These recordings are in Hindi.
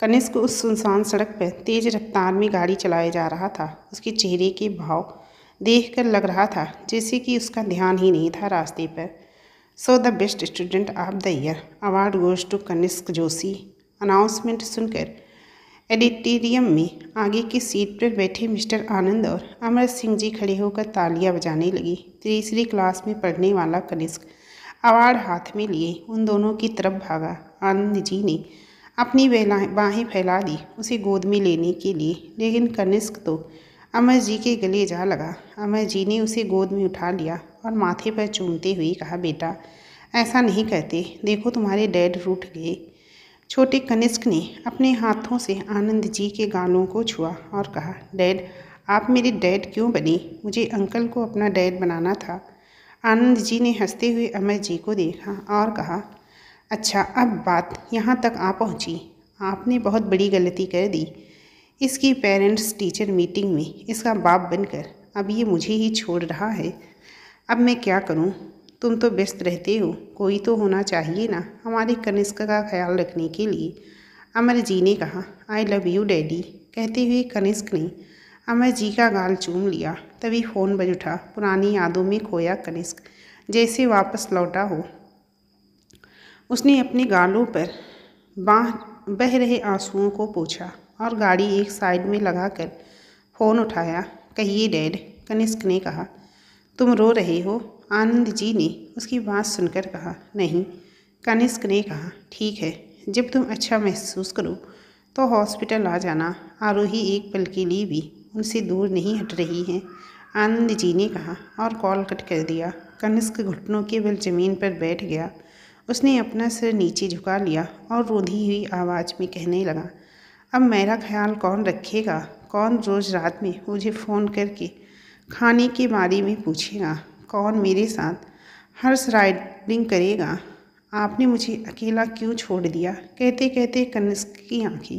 कनिष्क उस सुनसान सड़क पर तेज रफ्तार में गाड़ी चलाया जा रहा था उसके चेहरे के भाव देख कर लग रहा था जैसे कि उसका ध्यान ही नहीं था रास्ते पर so the best student of the year award goes to Kanishk Joshi announcement सुनकर एडिटेरियम में आगे की सीट पर बैठे मिस्टर आनंद और अमर सिंह जी खड़े होकर तालियां बजाने लगी तीसरी क्लास में पढ़ने वाला कनिष्क अवार्ड हाथ में लिए उन दोनों की तरफ भागा आनंद जी ने अपनी बाहें फैला दी उसे गोद में लेने के लिए लेकिन कनिष्क तो अमर जी के गले जा लगा अमर जी ने उसे गोद में उठा लिया और माथे पर चूमते हुए कहा बेटा ऐसा नहीं करते देखो तुम्हारे डैड रूट गए छोटे कनिष्क ने अपने हाथों से आनंद जी के गालों को छुआ और कहा डैड आप मेरे डैड क्यों बने मुझे अंकल को अपना डैड बनाना था आनंद जी ने हंसते हुए अमर जी को देखा और कहा अच्छा अब बात यहाँ तक आ पहुँची आपने बहुत बड़ी गलती कर दी इसकी पेरेंट्स टीचर मीटिंग में इसका बाप बनकर अब ये मुझे ही छोड़ रहा है अब मैं क्या करूँ तुम तो व्यस्त रहते हो कोई तो होना चाहिए ना हमारे कनिष्क का ख्याल रखने के लिए अमर जी ने कहा आई लव यू डैडी कहते हुए कनिष्क ने अमर जी का गाल चूम लिया तभी फ़ोन बज उठा पुरानी यादों में खोया कनिष्क जैसे वापस लौटा हो उसने अपने गालों पर बाह बह रहे आंसुओं को पूछा और गाड़ी एक साइड में लगाकर फ़ोन उठाया कहिए डैड कनिष्क ने कहा तुम रो रहे हो आनंद जी ने उसकी बात सुनकर कहा नहीं कनिष्क ने कहा ठीक है जब तुम अच्छा महसूस करो तो हॉस्पिटल आ जाना आरोही एक पल के लिए भी उनसे दूर नहीं हट रही है आनंद जी ने कहा और कॉल कट कर दिया कनिष्क घुटनों के बल जमीन पर बैठ गया उसने अपना सिर नीचे झुका लिया और रोधी हुई आवाज़ में कहने लगा अब मेरा ख्याल कौन रखेगा कौन रोज़ रात में मुझे फ़ोन करके खाने के बारे में पूछेगा कौन मेरे साथ हर्स राइडिंग करेगा आपने मुझे अकेला क्यों छोड़ दिया कहते कहते कनस की आँखें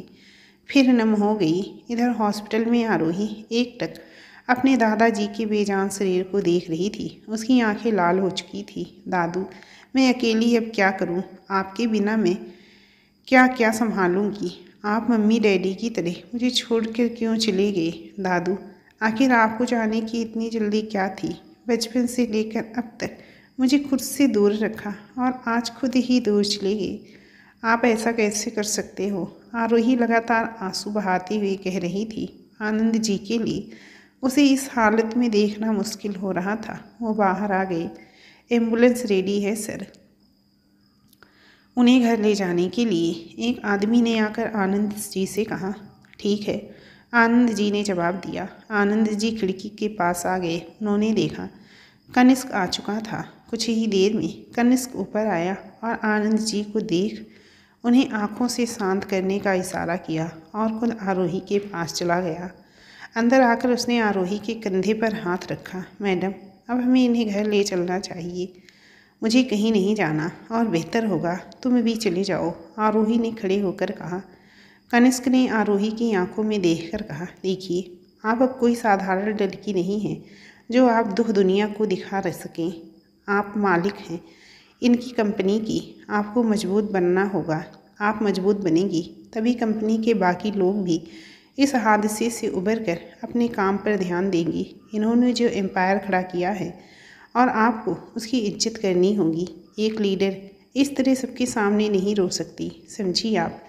फिर नम हो गई इधर हॉस्पिटल में आरोही एक टक अपने दादाजी के बेजान शरीर को देख रही थी उसकी आंखें लाल हो चुकी थी दादू मैं अकेली अब क्या करूं? आपके बिना मैं क्या क्या संभालूंगी आप मम्मी डैडी की तरह मुझे छोड़ कर क्यों चले गए दादू आखिर आपको जाने की इतनी जल्दी क्या थी बचपन से लेकर अब तक मुझे खुद से दूर रखा और आज खुद ही दूर चले गए आप ऐसा कैसे कर सकते हो आरोही लगातार आंसू बहाती हुई कह रही थी आनंद जी के लिए उसे इस हालत में देखना मुश्किल हो रहा था वो बाहर आ गए एम्बुलेंस रेडी है सर उन्हें घर ले जाने के लिए एक आदमी ने आकर आनंद जी से कहा ठीक है आनंद जी ने जवाब दिया आनंद जी खिड़की के पास आ गए उन्होंने देखा कनिष्क आ चुका था कुछ ही देर में कनिष्क ऊपर आया और आनंद जी को देख उन्हें आंखों से शांत करने का इशारा किया और खुद आरोही के पास चला गया अंदर आकर उसने आरोही के कंधे पर हाथ रखा मैडम अब हमें इन्हें घर ले चलना चाहिए मुझे कहीं नहीं जाना और बेहतर होगा तुम भी चले जाओ आरोही ने खड़े होकर कहा कनिष्क ने आरोही की आंखों में देखकर कहा देखिए आप अब कोई साधारण लड़की नहीं हैं जो आप दुख दुनिया को दिखा रह सकें आप मालिक हैं इनकी कंपनी की आपको मजबूत बनना होगा आप मजबूत बनेगी तभी कंपनी के बाकी लोग भी इस हादसे से उबर कर अपने काम पर ध्यान देंगी इन्होंने जो एम्पायर खड़ा किया है और आपको उसकी इज्जत करनी होगी एक लीडर इस तरह सबके सामने नहीं रो सकती समझी आप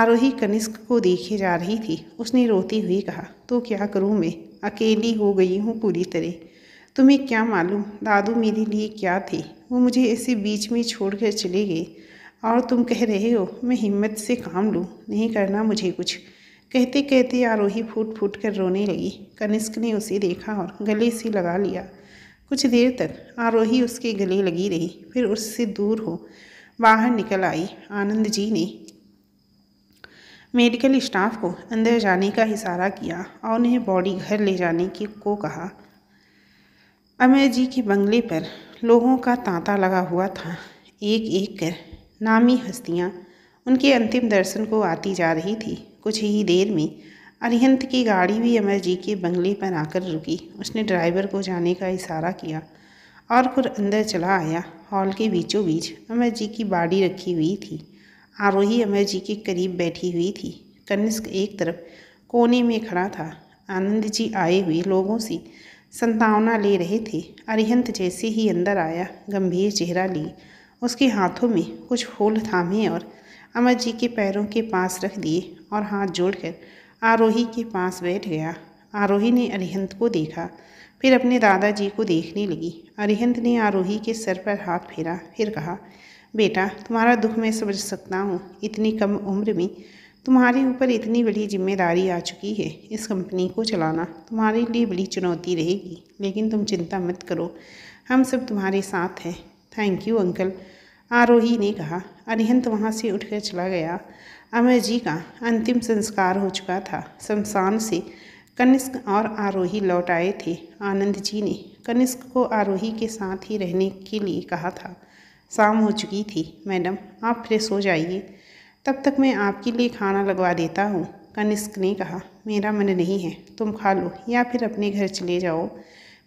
आरोही कनिष्क को देखे जा रही थी उसने रोते हुए कहा तो क्या करूँ मैं अकेली हो गई हूँ पूरी तरह तुम्हें क्या मालूम दादू मेरे लिए क्या थे वो मुझे ऐसे बीच में छोड़कर चले गए और तुम कह रहे हो मैं हिम्मत से काम लूँ नहीं करना मुझे कुछ कहते कहते आरोही फूट फूट कर रोने लगी कनिष्क ने उसे देखा और गले से लगा लिया कुछ देर तक आरोही उसके गले लगी रही फिर उससे दूर हो बाहर निकल आई आनंद जी ने मेडिकल स्टाफ को अंदर जाने का इशारा किया और उन्हें बॉडी घर ले जाने के को कहा अमर जी के बंगले पर लोगों का तांता लगा हुआ था एक एक कर नामी हस्तियाँ उनके अंतिम दर्शन को आती जा रही थी कुछ ही देर में अरिहंत की गाड़ी भी अमर जी के बंगले पर आकर रुकी उसने ड्राइवर को जाने का इशारा किया और फिर अंदर चला आया हॉल के बीचों बीच अमर जी की बाड़ी रखी हुई थी आरोही अमर जी के करीब बैठी हुई थी कनिष्क एक तरफ कोने में खड़ा था आनंद जी आए हुए लोगों से संतावना ले रहे थे अरिहंत जैसे ही अंदर आया गंभीर चेहरा लिए उसके हाथों में कुछ फूल थामे और अमर जी के पैरों के पास रख दिए और हाथ जोड़कर आरोही के पास बैठ गया आरोही ने अरिहंत को देखा फिर अपने दादाजी को देखने लगी अरिहंत ने आरोही के सर पर हाथ फेरा फिर कहा बेटा तुम्हारा दुख मैं समझ सकता हूँ इतनी कम उम्र में तुम्हारे ऊपर इतनी बड़ी जिम्मेदारी आ चुकी है इस कंपनी को चलाना तुम्हारे लिए बड़ी चुनौती रहेगी लेकिन तुम चिंता मत करो हम सब तुम्हारे साथ हैं थैंक यू अंकल आरोही ने कहा अनिहंत वहाँ से उठकर चला गया अमर जी का अंतिम संस्कार हो चुका था शमशान से कनिष्क और आरोही लौट आए थे आनंद जी ने कनिष्क को आरोही के साथ ही रहने के लिए कहा था शाम हो चुकी थी मैडम आप फ्रेश हो जाइए तब तक मैं आपके लिए खाना लगवा देता हूँ कनिष्क ने कहा मेरा मन नहीं है तुम खा लो या फिर अपने घर चले जाओ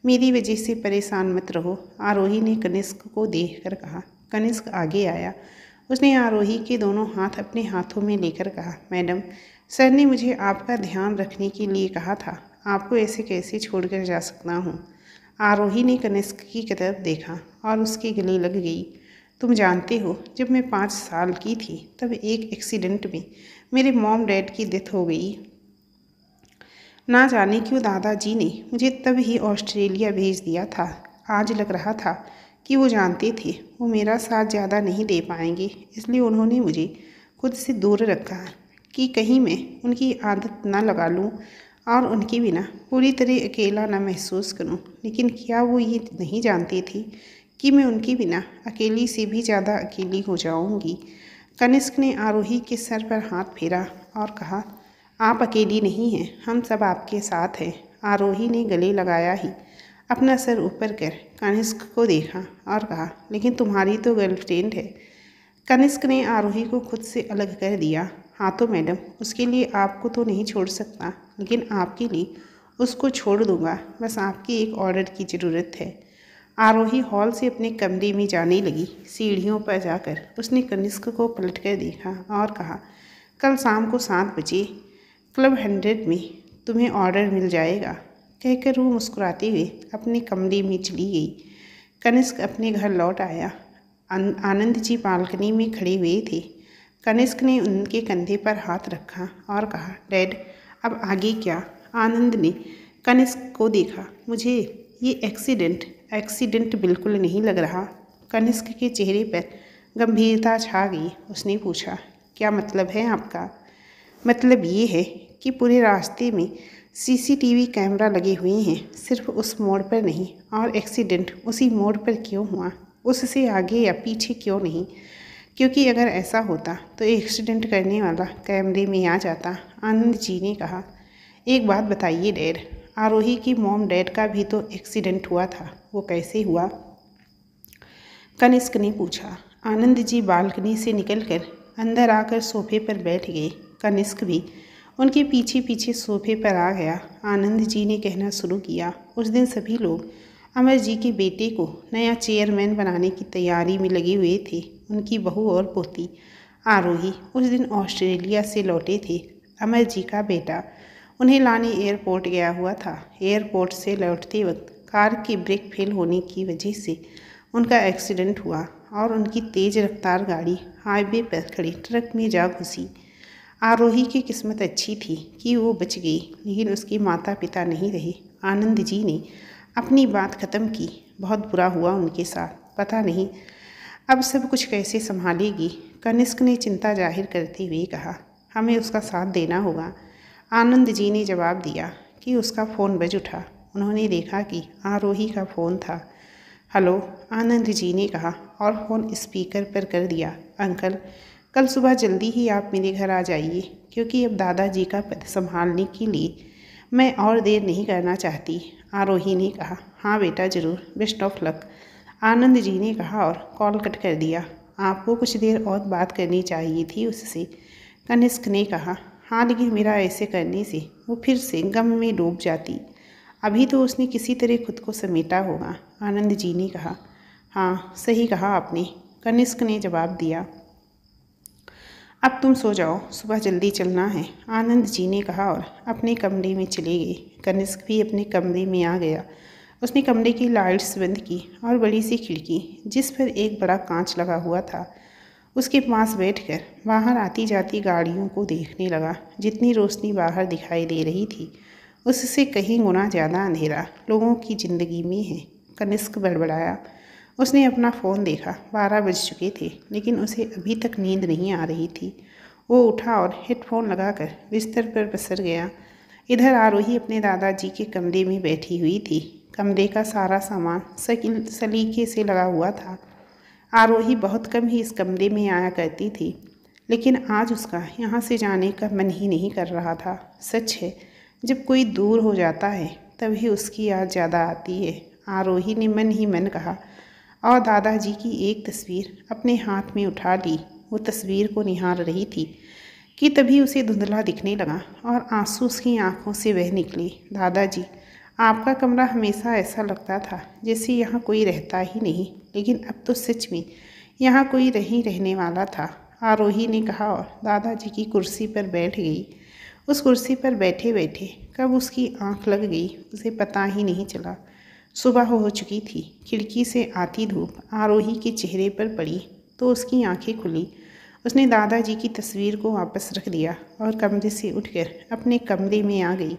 मेरी वजह से परेशान मत रहो आरोही ने कनिष्क को देख कर कहा कनिष्क आगे आया उसने आरोही के दोनों हाथ अपने हाथों में लेकर कहा मैडम सर ने मुझे आपका ध्यान रखने के लिए कहा था आपको ऐसे कैसे छोड़कर जा सकता हूँ आरोही ने कनिष्क की तरफ देखा और उसके गले लग गई तुम जानते हो जब मैं पाँच साल की थी तब एक एक्सीडेंट में मेरे मॉम डैड की डेथ हो गई ना जाने क्यों दादाजी ने मुझे तब ही ऑस्ट्रेलिया भेज दिया था आज लग रहा था कि वो जानती थी वो मेरा साथ ज़्यादा नहीं दे पाएंगी इसलिए उन्होंने मुझे खुद से दूर रखा कि कहीं मैं उनकी आदत ना लगा लूँ और उनके बिना पूरी तरह अकेला ना महसूस करूं लेकिन क्या वो ये नहीं जानती थी कि मैं उनके बिना अकेली से भी ज़्यादा अकेली हो जाऊंगी कनिष्क ने आरोही के सर पर हाथ फेरा और कहा आप अकेली नहीं हैं हम सब आपके साथ हैं आरोही ने गले लगाया ही अपना सर ऊपर कर कनिष्क को देखा और कहा लेकिन तुम्हारी तो गर्लफ्रेंड है कनिष्क ने आरोही को खुद से अलग कर दिया हाँ तो मैडम उसके लिए आपको तो नहीं छोड़ सकता लेकिन आपके लिए उसको छोड़ दूंगा बस आपकी एक ऑर्डर की ज़रूरत है आरोही हॉल से अपने कमरे में जाने लगी सीढ़ियों पर जाकर उसने कनिष्क को पलट कर देखा और कहा कल शाम को सात बजे क्लब हंड्रेड में तुम्हें ऑर्डर मिल जाएगा कहकर वो मुस्कुराते हुए अपने कमरे में चली गई कनिष्क अपने घर लौट आया आनंद जी बालकनी में खड़े हुए थे कनिष्क ने उनके कंधे पर हाथ रखा और कहा डैड अब आगे क्या आनंद ने कनिष्क को देखा मुझे ये एक्सीडेंट एक्सीडेंट बिल्कुल नहीं लग रहा कनिष्क के चेहरे पर गंभीरता छा गई उसने पूछा क्या मतलब है आपका मतलब ये है कि पूरे रास्ते में सीसीटीवी कैमरा लगे हुए हैं सिर्फ उस मोड़ पर नहीं और एक्सीडेंट उसी मोड़ पर क्यों हुआ उससे आगे या पीछे क्यों नहीं क्योंकि अगर ऐसा होता तो एक्सीडेंट करने वाला कैमरे में आ जाता आनंद जी ने कहा एक बात बताइए डैड आरोही की मॉम डैड का भी तो एक्सीडेंट हुआ था वो कैसे हुआ कनिष्क ने पूछा आनंद जी बालकनी से निकलकर अंदर आकर सोफे पर बैठ गए कनिष्क भी उनके पीछे पीछे सोफे पर आ गया आनंद जी ने कहना शुरू किया उस दिन सभी लोग अमर जी के बेटे को नया चेयरमैन बनाने की तैयारी में लगे हुए थे उनकी बहू और पोती आरोही उस दिन ऑस्ट्रेलिया से लौटे थे अमर जी का बेटा उन्हें लाने एयरपोर्ट गया हुआ था एयरपोर्ट से लौटते वक्त कार की ब्रेक फेल होने की वजह से उनका एक्सीडेंट हुआ और उनकी तेज़ रफ्तार गाड़ी हाईवे पर खड़ी ट्रक में जा घुसी आरोही की किस्मत अच्छी थी कि वो बच गई लेकिन उसके माता पिता नहीं रहे आनंद जी ने अपनी बात ख़त्म की बहुत बुरा हुआ उनके साथ पता नहीं अब सब कुछ कैसे संभालेगी कनिष्क ने चिंता जाहिर करते हुए कहा हमें उसका साथ देना होगा आनंद जी ने जवाब दिया कि उसका फ़ोन बज उठा उन्होंने देखा कि आरोही का फ़ोन था हेलो आनंद जी ने कहा और फ़ोन स्पीकर पर कर दिया अंकल कल सुबह जल्दी ही आप मेरे घर आ जाइए क्योंकि अब दादाजी का पद संभालने के लिए मैं और देर नहीं करना चाहती आरोही ने कहा हाँ बेटा ज़रूर best of luck Anand ji ने कहा और कॉल कट कर दिया आपको कुछ देर और बात करनी चाहिए थी उससे कनिष्क ने कहा हाँ लेकिन मेरा ऐसे करने से वो फिर से गम में डूब जाती अभी तो उसने किसी तरह खुद को समेटा होगा आनंद जी ने कहा हाँ सही कहा आपने कनिष्क ने जवाब दिया अब तुम सो जाओ सुबह जल्दी चलना है आनंद जी ने कहा और अपने कमरे में चले गए कनिष्क भी अपने कमरे में आ गया उसने कमरे की लाइट्स बंद की और बड़ी सी खिड़की जिस पर एक बड़ा कांच लगा हुआ था उसके पास बैठकर बाहर आती जाती गाड़ियों को देखने लगा जितनी रोशनी बाहर दिखाई दे रही थी उससे कहीं गुना ज़्यादा अंधेरा लोगों की ज़िंदगी में है कनिष्क बड़बड़ाया उसने अपना फ़ोन देखा बारह बज चुके थे लेकिन उसे अभी तक नींद नहीं आ रही थी वो उठा और हेडफोन लगाकर बिस्तर पर पसर गया इधर आरोही अपने दादाजी के कमरे में बैठी हुई थी कमरे का सारा सामान सलीके से लगा हुआ था आरोही बहुत कम ही इस कमरे में आया करती थी लेकिन आज उसका यहाँ से जाने का मन ही नहीं कर रहा था सच है जब कोई दूर हो जाता है तभी उसकी याद ज़्यादा आती है आरोही ने मन ही मन कहा और दादाजी की एक तस्वीर अपने हाथ में उठा ली वो तस्वीर को निहार रही थी कि तभी उसे धुंधला दिखने लगा और आंसू उसकी आंखों से बह निकले दादाजी आपका कमरा हमेशा ऐसा लगता था जैसे यहाँ कोई रहता ही नहीं लेकिन अब तो सच में यहाँ कोई नहीं रहने वाला था आरोही ने कहा और दादाजी की कुर्सी पर बैठ गई उस कुर्सी पर बैठे बैठे कब उसकी आंख लग गई उसे पता ही नहीं चला सुबह हो चुकी थी खिड़की से आती धूप आरोही के चेहरे पर पड़ी तो उसकी आंखें खुली उसने दादाजी की तस्वीर को वापस रख दिया और कमरे से उठकर अपने कमरे में आ गई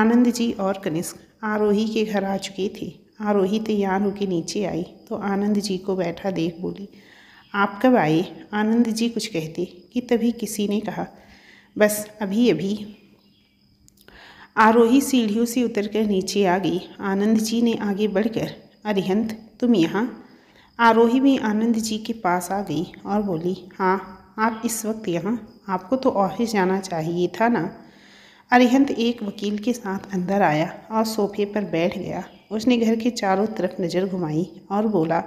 आनंद जी और कनिष्क आरोही के घर आ चुके थे आरोही तैयार होकर नीचे आई तो आनंद जी को बैठा देख बोली आप कब आए आनंद जी कुछ कहते कि तभी किसी ने कहा बस अभी अभी आरोही सीढ़ियों से उतरकर नीचे आ गई आनंद जी ने आगे बढ़कर अरिहंत तुम यहाँ आरोही भी आनंद जी के पास आ गई और बोली हाँ आप इस वक्त यहाँ आपको तो ऑफिस जाना चाहिए था ना अरिहंत एक वकील के साथ अंदर आया और सोफे पर बैठ गया उसने घर के चारों तरफ नज़र घुमाई और बोला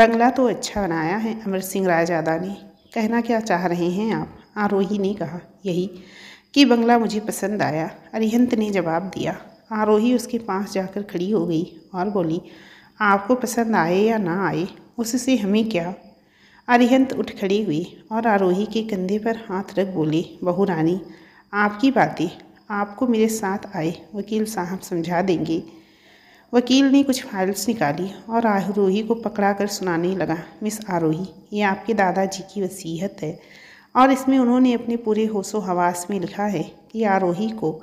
बंगला तो अच्छा बनाया है अमर सिंह रायजादा ने कहना क्या चाह रहे हैं आप आरोही ने कहा यही कि बंगला मुझे पसंद आया अरिहंत ने जवाब दिया आरोही उसके पास जाकर खड़ी हो गई और बोली आपको पसंद आए या ना आए उससे हमें क्या अरिहंत उठ खड़ी हुई और आरोही के कंधे पर हाथ रख बोली बहू रानी आपकी बातें आपको मेरे साथ आए वकील साहब समझा देंगे वकील ने कुछ फाइल्स निकाली और आरोही को पकड़ा कर सुनाने लगा मिस आरोही ये आपके दादाजी की वसीहत है और इसमें उन्होंने अपने पूरे होशो हवास में लिखा है कि आरोही को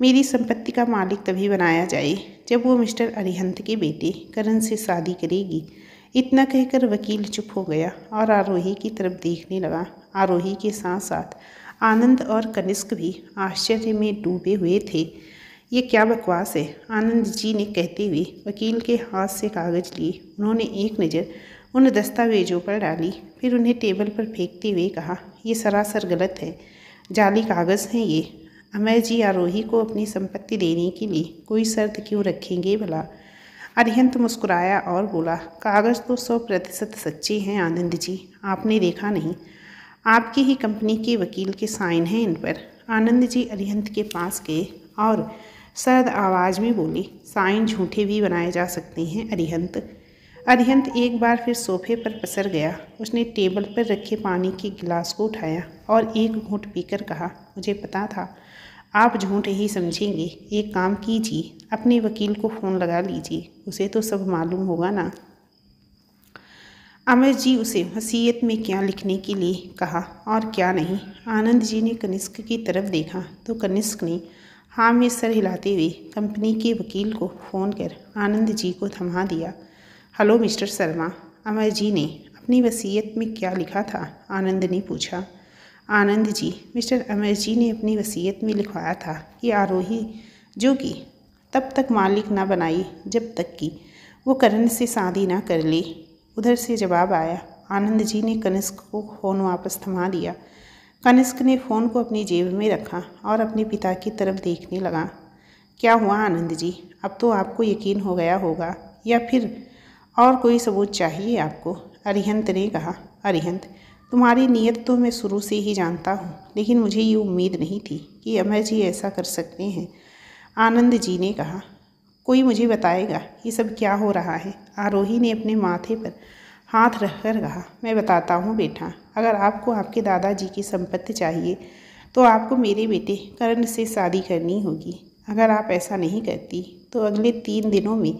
मेरी संपत्ति का मालिक तभी बनाया जाए जब वो मिस्टर अरिहंत के बेटे करण से शादी करेगी इतना कहकर वकील चुप हो गया और आरोही की तरफ देखने लगा आरोही के साथ साथ आनंद और कनिष्क भी आश्चर्य में डूबे हुए थे ये क्या बकवास है आनंद जी ने कहते हुए वकील के हाथ से कागज लिए उन्होंने एक नज़र उन दस्तावेजों पर डाली फिर उन्हें टेबल पर फेंकते हुए कहा ये सरासर गलत है जाली कागज़ हैं ये अमय जी आरोही को अपनी संपत्ति देने के लिए कोई शर्त क्यों रखेंगे भला अरिहंत मुस्कुराया और बोला कागज़ तो सौ प्रतिशत सच्चे हैं आनंद जी आपने देखा नहीं आपकी ही कंपनी के वकील के साइन हैं इन पर आनंद जी अरिहंत के पास गए और सर्द आवाज़ में बोले साइन झूठे भी बनाए जा सकते हैं अरिहंत अरिहंत एक बार फिर सोफे पर पसर गया उसने टेबल पर रखे पानी के गिलास को उठाया और एक घूट पीकर कहा मुझे पता था आप झूठ ही समझेंगे एक काम कीजिए अपने वकील को फ़ोन लगा लीजिए उसे तो सब मालूम होगा ना अमर जी उसे वसीयत में क्या लिखने के लिए कहा और क्या नहीं आनंद जी ने कनिष्क की तरफ देखा तो कनिष्क ने हाँ में सर हिलाते हुए कंपनी के वकील को फ़ोन कर आनंद जी को थमा दिया हेलो मिस्टर शर्मा अमर जी ने अपनी वसीयत में क्या लिखा था आनंद ने पूछा आनंद जी मिस्टर अमर जी ने अपनी वसीयत में लिखवाया था कि आरोही जो कि तब तक मालिक ना बनाई जब तक कि वो करण से शादी ना कर ले उधर से जवाब आया आनंद जी ने कनिष्क को फ़ोन वापस थमा दिया कनिष्क ने फ़ोन को अपनी जेब में रखा और अपने पिता की तरफ देखने लगा क्या हुआ आनंद जी अब तो आपको यकीन हो गया होगा या फिर और कोई सबूत चाहिए आपको अरिहंत ने कहा अरिहंत तुम्हारी नीयत तो मैं शुरू से ही जानता हूँ लेकिन मुझे ये उम्मीद नहीं थी कि अमर जी ऐसा कर सकते हैं आनंद जी ने कहा कोई मुझे बताएगा ये सब क्या हो रहा है आरोही ने अपने माथे पर हाथ रखकर कहा मैं बताता हूँ बेटा अगर आपको आपके दादाजी की संपत्ति चाहिए तो आपको मेरे बेटे करण से शादी करनी होगी अगर आप ऐसा नहीं करती तो अगले तीन दिनों में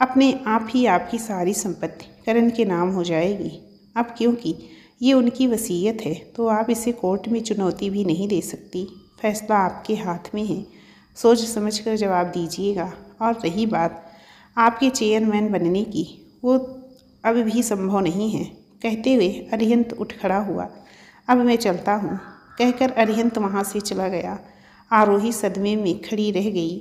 अपने आप ही आपकी सारी संपत्ति करण के नाम हो जाएगी अब क्योंकि ये उनकी वसीयत है तो आप इसे कोर्ट में चुनौती भी नहीं दे सकती फैसला आपके हाथ में है सोच समझ कर जवाब दीजिएगा और रही बात आपके चेयरमैन बनने की वो अब भी संभव नहीं है कहते हुए अरिहंत उठ खड़ा हुआ अब मैं चलता हूँ कहकर अरिहंत वहाँ से चला गया आरोही सदमे में खड़ी रह गई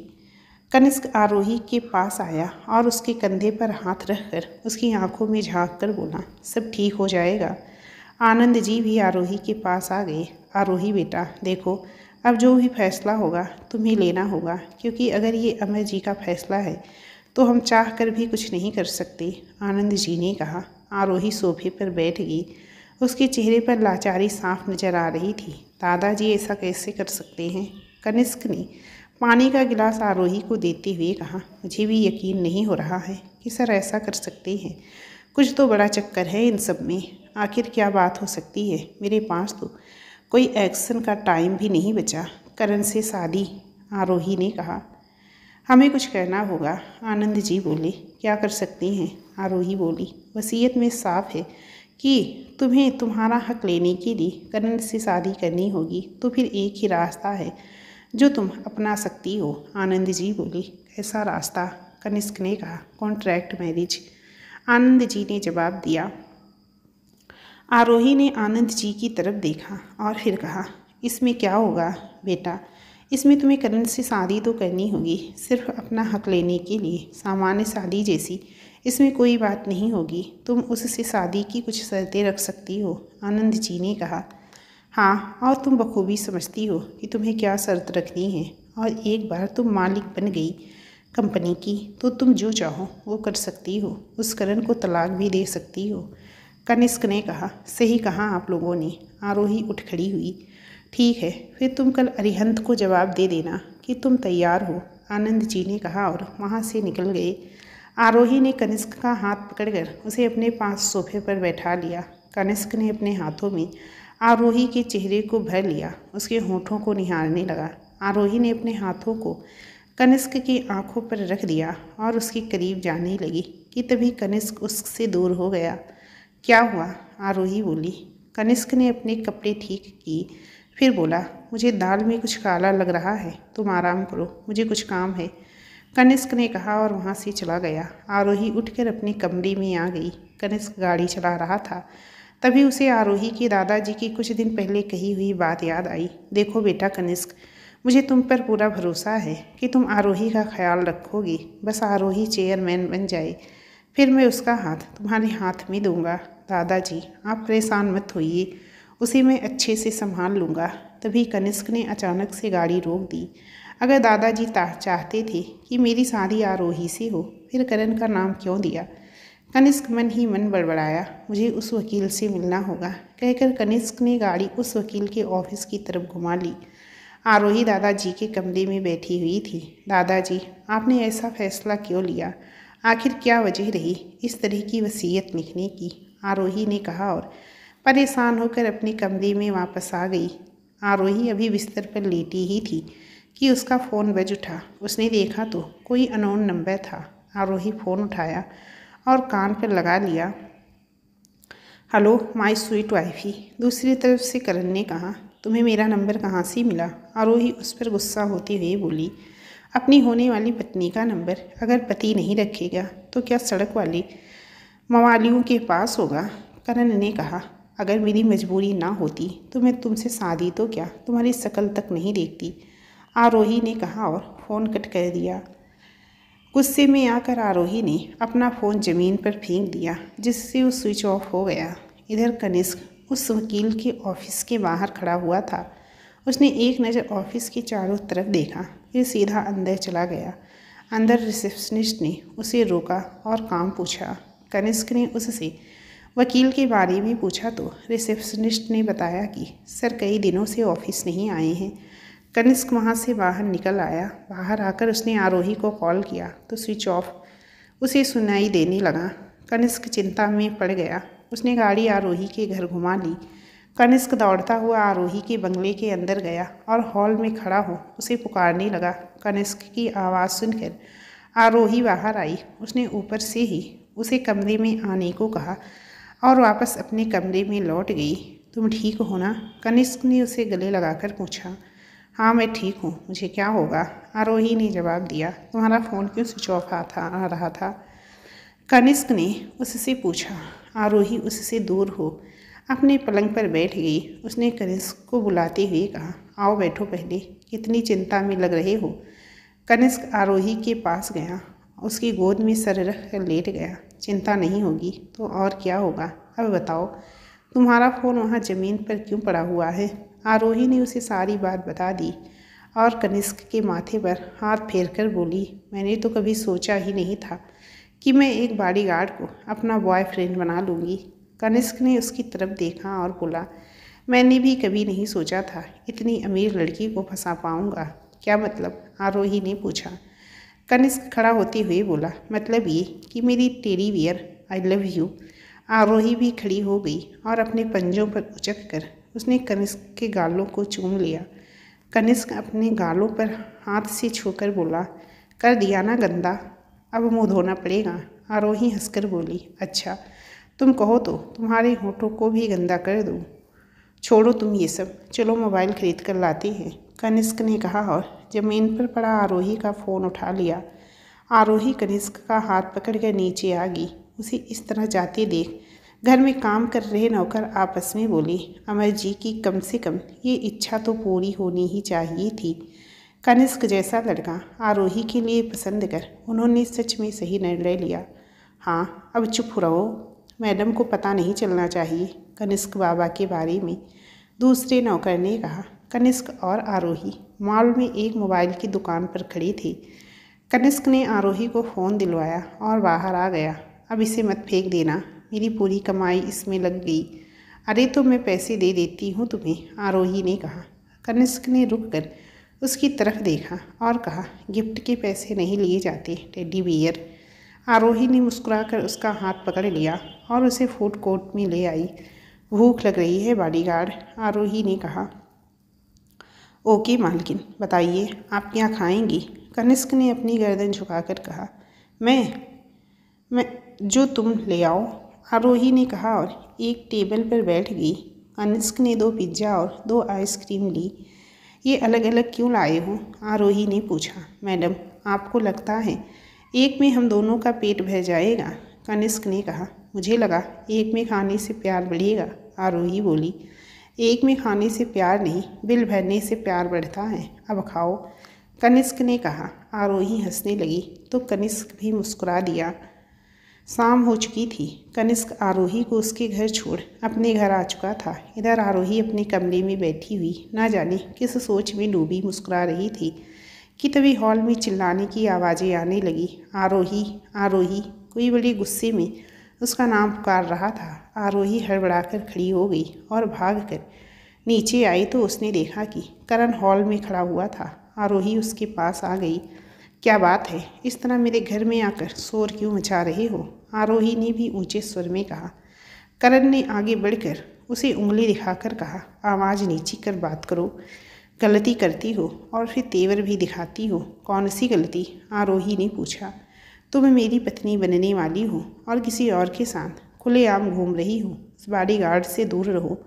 कनिष्क आरोही के पास आया और उसके कंधे पर हाथ रखकर उसकी आंखों में झाँक कर बोला सब ठीक हो जाएगा आनंद जी भी आरोही के पास आ गए आरोही बेटा देखो अब जो भी फैसला होगा तुम्हें लेना होगा क्योंकि अगर ये अमर जी का फैसला है तो हम चाह कर भी कुछ नहीं कर सकते आनंद जी ने कहा आरोही सोफे पर बैठ गई उसके चेहरे पर लाचारी साफ नजर आ रही थी दादाजी ऐसा कैसे कर सकते हैं कनिष्क ने पानी का गिलास आरोही को देते हुए कहा मुझे भी यकीन नहीं हो रहा है कि सर ऐसा कर सकते हैं कुछ तो बड़ा चक्कर है इन सब में आखिर क्या बात हो सकती है मेरे पास तो कोई एक्शन का टाइम भी नहीं बचा करण से शादी आरोही ने कहा हमें कुछ कहना होगा आनंद जी बोले क्या कर सकते हैं आरोही बोली वसीयत में साफ है कि तुम्हें तुम्हारा हक लेने के लिए करण से शादी करनी होगी तो फिर एक ही रास्ता है जो तुम अपना सकती हो आनंद जी बोली कैसा रास्ता कनिष्क ने कहा कॉन्ट्रैक्ट मैरिज आनंद जी ने जवाब दिया आरोही ने आनंद जी की तरफ देखा और फिर कहा इसमें क्या होगा बेटा इसमें तुम्हें करण से शादी तो करनी होगी सिर्फ अपना हक लेने के लिए सामान्य शादी जैसी इसमें कोई बात नहीं होगी तुम उससे शादी की कुछ शर्तें रख सकती हो आनंद जी ने कहा हाँ और तुम बखूबी समझती हो कि तुम्हें क्या शर्त रखनी है और एक बार तुम मालिक बन गई कंपनी की तो तुम जो चाहो वो कर सकती हो उस करण को तलाक भी दे सकती हो कनिष्क ने कहा सही कहा आप लोगों ने आरोही उठ खड़ी हुई ठीक है फिर तुम कल अरिहंत को जवाब दे देना कि तुम तैयार हो आनंद जी ने कहा और वहाँ से निकल गए आरोही ने कनिष्क का हाथ पकड़कर उसे अपने पास सोफे पर बैठा लिया कनिष्क ने अपने हाथों में आरोही के चेहरे को भर लिया उसके होठों को निहारने लगा आरोही ने अपने हाथों को कनिष्क की आंखों पर रख दिया और उसके करीब जाने लगी कि तभी कनिष्क उससे दूर हो गया क्या हुआ आरोही बोली कनिष्क ने अपने कपड़े ठीक किए फिर बोला मुझे दाल में कुछ काला लग रहा है तुम आराम करो मुझे कुछ काम है कनिष्क ने कहा और वहाँ से चला गया आरोही उठकर अपने कमरे में आ गई कनिष्क गाड़ी चला रहा था तभी उसे आरोही की दादाजी की कुछ दिन पहले कही हुई बात याद आई देखो बेटा कनिष्क मुझे तुम पर पूरा भरोसा है कि तुम आरोही का ख्याल रखोगी बस आरोही चेयरमैन बन जाए फिर मैं उसका हाथ तुम्हारे हाथ में दूंगा दादाजी आप परेशान मत होइए उसे मैं अच्छे से संभाल लूँगा तभी कनिष्क ने अचानक से गाड़ी रोक दी अगर दादाजी चाहते थे कि मेरी शादी आरोही से हो फिर करण का नाम क्यों दिया कनिष्क मन ही मन बड़बड़ाया मुझे उस वकील से मिलना होगा कहकर कनिष्क ने गाड़ी उस वकील के ऑफिस की तरफ घुमा ली आरोही दादाजी के कमरे में बैठी हुई थी दादाजी आपने ऐसा फैसला क्यों लिया आखिर क्या वजह रही इस तरह की वसीयत लिखने की आरोही ने कहा और परेशान होकर अपने कमरे में वापस आ गई आरोही अभी बिस्तर पर लेटी ही थी कि उसका फ़ोन बज उठा उसने देखा तो कोई अनोन नंबर था आरोही फ़ोन उठाया और कान पर लगा लिया हेलो माय स्वीट वाइफी दूसरी तरफ से करण ने कहा तुम्हें मेरा नंबर कहाँ से मिला आरोही उस पर गुस्सा होती हुई बोली अपनी होने वाली पत्नी का नंबर अगर पति नहीं रखेगा तो क्या सड़क वाले मवालियों के पास होगा करण ने कहा अगर मेरी मजबूरी ना होती तो मैं तुमसे शादी तो क्या तुम्हारी शकल तक नहीं देखती आरोही ने कहा और फ़ोन कट कर दिया गुस्से में आकर आरोही ने अपना फ़ोन ज़मीन पर फेंक दिया जिससे वो स्विच ऑफ हो गया इधर कनिष्क उस वकील के ऑफिस के बाहर खड़ा हुआ था उसने एक नज़र ऑफिस के चारों तरफ देखा फिर सीधा अंदर चला गया अंदर रिसेप्शनिस्ट ने उसे रोका और काम पूछा कनिष्क ने उससे वकील के बारे में पूछा तो रिसेप्शनिस्ट ने बताया कि सर कई दिनों से ऑफिस नहीं आए हैं कनिष्क वहाँ से बाहर निकल आया बाहर आकर उसने आरोही को कॉल किया तो स्विच ऑफ उसे सुनाई देने लगा कनिष्क चिंता में पड़ गया उसने गाड़ी आरोही के घर घुमा ली कनिष्क दौड़ता हुआ आरोही के बंगले के अंदर गया और हॉल में खड़ा हो उसे पुकारने लगा कनिष्क की आवाज़ सुनकर आरोही बाहर आई उसने ऊपर से ही उसे कमरे में आने को कहा और वापस अपने कमरे में लौट गई तुम ठीक हो ना कनिष्क ने उसे गले लगाकर पूछा हाँ मैं ठीक हूँ मुझे क्या होगा आरोही ने जवाब दिया तुम्हारा फ़ोन क्यों स्विच ऑफ आ था आ रहा था कनिष्क ने उससे पूछा आरोही उससे दूर हो अपने पलंग पर बैठ गई उसने कनिष्क को बुलाते हुए कहा आओ बैठो पहले कितनी चिंता में लग रहे हो कनिष्क आरोही के पास गया उसकी गोद में सर रख कर लेट गया चिंता नहीं होगी तो और क्या होगा अब बताओ तुम्हारा फ़ोन वहाँ ज़मीन पर क्यों पड़ा हुआ है आरोही ने उसे सारी बात बता दी और कनिष्क के माथे पर हाथ फेर कर बोली मैंने तो कभी सोचा ही नहीं था कि मैं एक बॉडीगार्ड को अपना बॉयफ्रेंड बना लूँगी कनिष्क ने उसकी तरफ देखा और बोला मैंने भी कभी नहीं सोचा था इतनी अमीर लड़की को फंसा पाऊँगा क्या मतलब आरोही ने पूछा कनिष्क खड़ा होते हुए बोला मतलब ये कि मेरी टेरी वियर आई लव यू आरोही भी खड़ी हो गई और अपने पंजों पर उचक कर उसने कनिष्क के गालों को चूम लिया कनिष्क अपने गालों पर हाथ से छूकर बोला कर दिया ना गंदा अब मुंह धोना पड़ेगा आरोही हंसकर बोली अच्छा तुम कहो तो तुम्हारे होठों को भी गंदा कर दूँ छोड़ो तुम ये सब चलो मोबाइल खरीद कर लाती हैं कनिष्क ने कहा और ज़मीन पर पड़ा आरोही का फ़ोन उठा लिया आरोही कनिष्क का हाथ पकड़ कर नीचे आ गई उसे इस तरह जाते देख घर में काम कर रहे नौकर आपस में बोले अमर जी की कम से कम ये इच्छा तो पूरी होनी ही चाहिए थी कनिष्क जैसा लड़का आरोही के लिए पसंद कर उन्होंने सच में सही निर्णय लिया हाँ अब चुप रहो मैडम को पता नहीं चलना चाहिए कनिष्क बाबा के बारे में दूसरे नौकर ने कहा कनिष्क और आरोही मॉल में एक मोबाइल की दुकान पर खड़े थे कनिष्क ने आरोही को फ़ोन दिलवाया और बाहर आ गया अब इसे मत फेंक देना मेरी पूरी कमाई इसमें लग गई अरे तो मैं पैसे दे देती हूँ तुम्हें आरोही ने कहा कनिष्क ने रुक कर उसकी तरफ देखा और कहा गिफ्ट के पैसे नहीं लिए जाते टेडी बियर आरोही ने मुस्कुराकर उसका हाथ पकड़ लिया और उसे फूड कोर्ट में ले आई भूख लग रही है बॉडीगार्ड आरोही ने कहा ओके मालकिन बताइए आप क्या खाएंगी कनिष्क ने अपनी गर्दन झुकाकर कहा मैं मैं जो तुम ले आओ आरोही ने कहा और एक टेबल पर बैठ गई अनस्क ने दो पिज्ज़ा और दो आइसक्रीम ली ये अलग अलग क्यों लाए हो आरोही ने पूछा मैडम आपको लगता है एक में हम दोनों का पेट भर जाएगा कनिष्क ने कहा मुझे लगा एक में खाने से प्यार बढ़ेगा आरोही बोली एक में खाने से प्यार नहीं बिल भरने से प्यार बढ़ता है अब खाओ कनिष्क ने कहा आरोही हंसने लगी तो कनिष्क भी मुस्कुरा दिया शाम हो चुकी थी कनिष्क आरोही को उसके घर छोड़ अपने घर आ चुका था इधर आरोही अपने कमरे में बैठी हुई ना जाने किस सोच में डूबी मुस्कुरा रही थी कि तभी हॉल में चिल्लाने की आवाज़ें आने लगी आरोही आरोही कोई बड़े गुस्से में उसका नाम पुकार रहा था आरोही हड़बड़ाकर खड़ी हो गई और भाग कर नीचे आई तो उसने देखा कि करण हॉल में खड़ा हुआ था आरोही उसके पास आ गई क्या बात है इस तरह मेरे घर में आकर शोर क्यों मचा रहे हो आरोही ने भी ऊंचे स्वर में कहा करण ने आगे बढ़कर उसे उंगली दिखाकर कहा आवाज़ नीची कर बात करो गलती करती हो और फिर तेवर भी दिखाती हो कौन सी गलती आरोही ने पूछा तुम मेरी पत्नी बनने वाली हो और किसी और के साथ खुलेआम घूम रही हो उस बाड़ी गार्ड से दूर रहो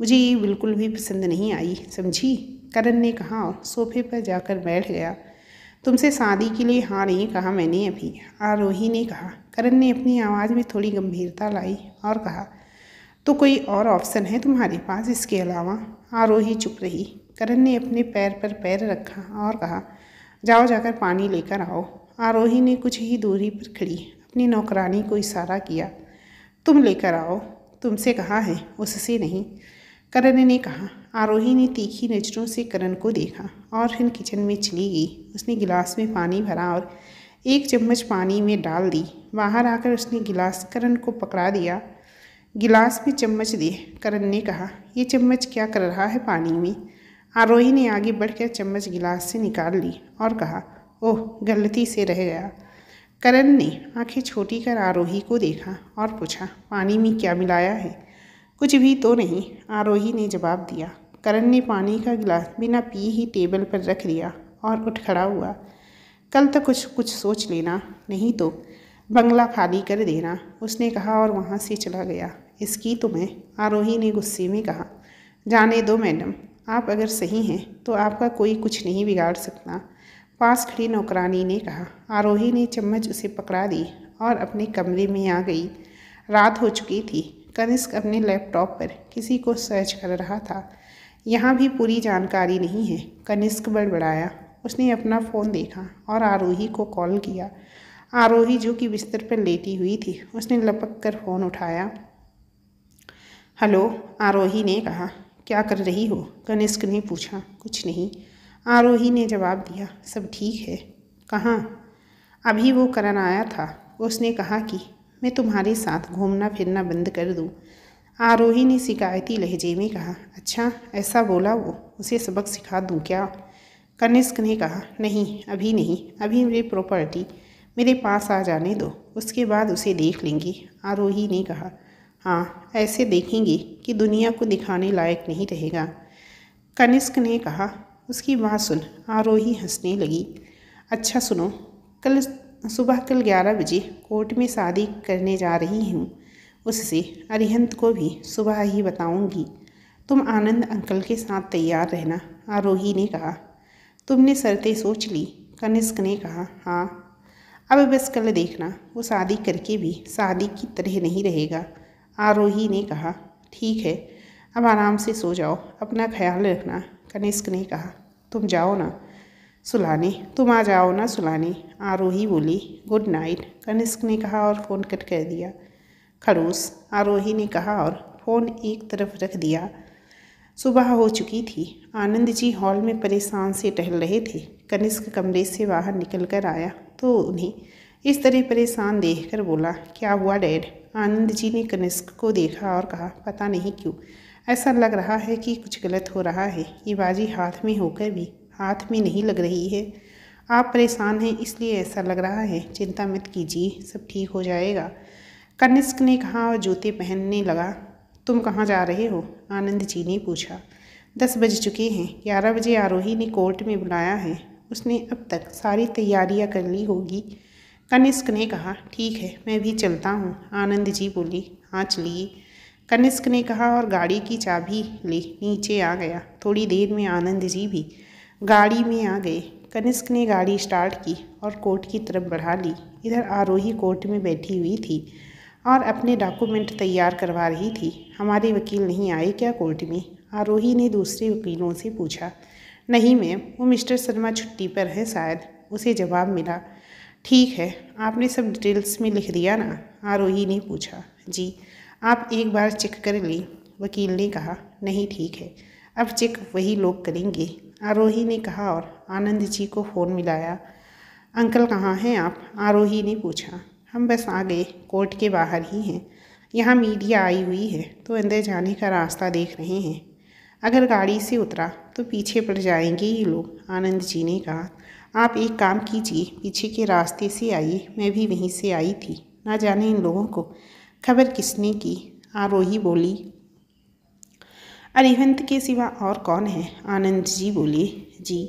मुझे ये बिल्कुल भी पसंद नहीं आई समझी करण ने कहा और सोफे पर जाकर बैठ गया तुमसे शादी के लिए हाँ नहीं कहा मैंने अभी आरोही ने कहा करण ने अपनी आवाज़ में थोड़ी गंभीरता लाई और कहा तो कोई और ऑप्शन है तुम्हारे पास इसके अलावा आरोही चुप रही करण ने अपने पैर पर पैर रखा और कहा जाओ जाकर पानी लेकर आओ आरोही ने कुछ ही दूरी पर खड़ी अपनी नौकरानी को इशारा किया तुम लेकर आओ तुमसे कहा है उससे नहीं करण ने कहा आरोही ने तीखी नज़रों से करण को देखा और फिर किचन में चली गई उसने गिलास में पानी भरा और एक चम्मच पानी में डाल दी बाहर आकर उसने गिलास करण को पकड़ा दिया गिलास में चम्मच दिए करण ने कहा ये चम्मच क्या कर रहा है पानी में आरोही ने आगे बढ़कर चम्मच गिलास से निकाल ली और कहा ओह गलती से रह गया करण ने आंखें छोटी कर आरोही को देखा और पूछा पानी में क्या मिलाया है कुछ भी तो नहीं आरोही ने जवाब दिया करण ने पानी का गिलास बिना पिए ही टेबल पर रख दिया और उठ खड़ा हुआ कल तक तो कुछ कुछ सोच लेना नहीं तो बंगला खाली कर देना उसने कहा और वहाँ से चला गया इसकी तुम्हें तो आरोही ने गुस्से में कहा जाने दो मैडम आप अगर सही हैं तो आपका कोई कुछ नहीं बिगाड़ सकता पास खड़ी नौकरानी ने कहा आरोही ने चम्मच उसे पकड़ा दी और अपने कमरे में आ गई रात हो चुकी थी कनिष्क अपने लैपटॉप पर किसी को सर्च कर रहा था यहाँ भी पूरी जानकारी नहीं है कनिष्क बड़बड़ाया उसने अपना फ़ोन देखा और आरोही को कॉल किया आरोही जो कि बिस्तर पर लेटी हुई थी उसने लपक कर फ़ोन उठाया हेलो आरोही ने कहा क्या कर रही हो कनिष्क ने पूछा कुछ नहीं आरोही ने जवाब दिया सब ठीक है कहाँ अभी वो करण आया था उसने कहा कि मैं तुम्हारे साथ घूमना फिरना बंद कर दूँ आरोही ने शिकायती लहजे में कहा अच्छा ऐसा बोला वो उसे सबक सिखा दूँ क्या कनिष्क ने कहा नहीं अभी नहीं अभी मेरी प्रॉपर्टी मेरे पास आ जाने दो उसके बाद उसे देख लेंगी आरोही ने कहा हाँ ऐसे देखेंगे कि दुनिया को दिखाने लायक नहीं रहेगा कनिष्क ने कहा उसकी बात सुन आरोही हंसने लगी अच्छा सुनो कल सुबह कल ग्यारह बजे कोर्ट में शादी करने जा रही हूँ उससे अरिहंत को भी सुबह ही बताऊंगी तुम आनंद अंकल के साथ तैयार रहना आरोही ने कहा तुमने सरते सोच ली कनिष्क ने कहा हाँ अब बस कल देखना वो शादी करके भी शादी की तरह नहीं रहेगा आरोही ने कहा ठीक है अब आराम से सो जाओ अपना ख्याल रखना कनिष्क ने कहा तुम जाओ ना सुलाने तुम आ जाओ ना सुलाने आरोही बोली गुड नाइट कनिष्क ने कहा और फ़ोन कट कर दिया खड़ूस आरोही ने कहा और फ़ोन एक तरफ रख दिया सुबह हो चुकी थी आनंद जी हॉल में परेशान से टहल रहे थे कनिष्क कमरे से बाहर निकल कर आया तो उन्हें इस तरह परेशान देखकर बोला क्या हुआ डैड आनंद जी ने कनिष्क को देखा और कहा पता नहीं क्यों ऐसा लग रहा है कि कुछ गलत हो रहा है ये बाजी हाथ में होकर भी हाथ में नहीं लग रही है आप परेशान हैं इसलिए ऐसा लग रहा है चिंता मत कीजिए सब ठीक हो जाएगा कनिष्क ने कहा और जूते पहनने लगा तुम कहाँ जा रहे हो आनंद जी ने पूछा दस बज चुके हैं ग्यारह बजे आरोही ने कोर्ट में बुलाया है उसने अब तक सारी तैयारियां कर ली होगी कनिष्क ने कहा ठीक है मैं भी चलता हूँ आनंद जी बोली हाँ चलिए कनिष्क ने कहा और गाड़ी की चाबी ले नीचे आ गया थोड़ी देर में आनंद जी भी गाड़ी में आ गए कनिष्क ने गाड़ी स्टार्ट की और कोर्ट की तरफ बढ़ा ली इधर आरोही कोर्ट में बैठी हुई थी और अपने डॉक्यूमेंट तैयार करवा रही थी हमारे वकील नहीं आए क्या कोर्ट में आरोही ने दूसरे वकीलों से पूछा नहीं मैम वो मिस्टर शर्मा छुट्टी पर हैं शायद उसे जवाब मिला ठीक है आपने सब डिटेल्स में लिख दिया ना आरोही ने पूछा जी आप एक बार चेक कर ली वकील ने कहा नहीं ठीक है अब चेक वही लोग करेंगे आरोही ने कहा और आनंद जी को फ़ोन मिलाया अंकल कहाँ हैं आप आरोही ने पूछा हम बस आ गए कोर्ट के बाहर ही हैं यहाँ मीडिया आई हुई है तो अंदर जाने का रास्ता देख रहे हैं अगर गाड़ी से उतरा तो पीछे पड़ जाएंगे ये लोग आनंद जी ने कहा आप एक काम कीजिए पीछे के रास्ते से आइए मैं भी वहीं से आई थी ना जाने इन लोगों को खबर किसने की आरोही बोली अरिहंत के सिवा और कौन है आनंद जी बोले जी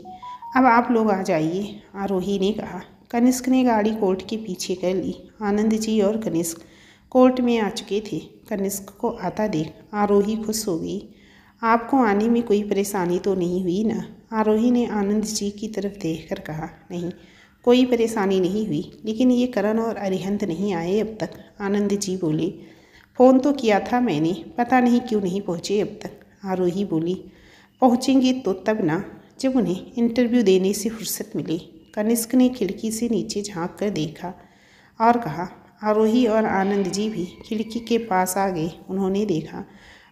अब आप लोग आ जाइए आरोही ने कहा कनिष्क ने गाड़ी कोर्ट के पीछे कर ली आनंद जी और कनिष्क कोर्ट में आ चुके थे कनिष्क को आता देख आरोही खुश हो गई आपको आने में कोई परेशानी तो नहीं हुई ना आरोही ने आनंद जी की तरफ देख कर कहा नहीं कोई परेशानी नहीं हुई लेकिन ये करण और अरिहंत नहीं आए अब तक आनंद जी बोले फ़ोन तो किया था मैंने पता नहीं क्यों नहीं पहुँचे अब तक आरोही बोली पहुँचेंगे तो तब ना जब उन्हें इंटरव्यू देने से फुर्सत मिली कनिष्क ने खिड़की से नीचे झांक कर देखा और कहा आरोही और आनंद जी भी खिड़की के पास आ गए उन्होंने देखा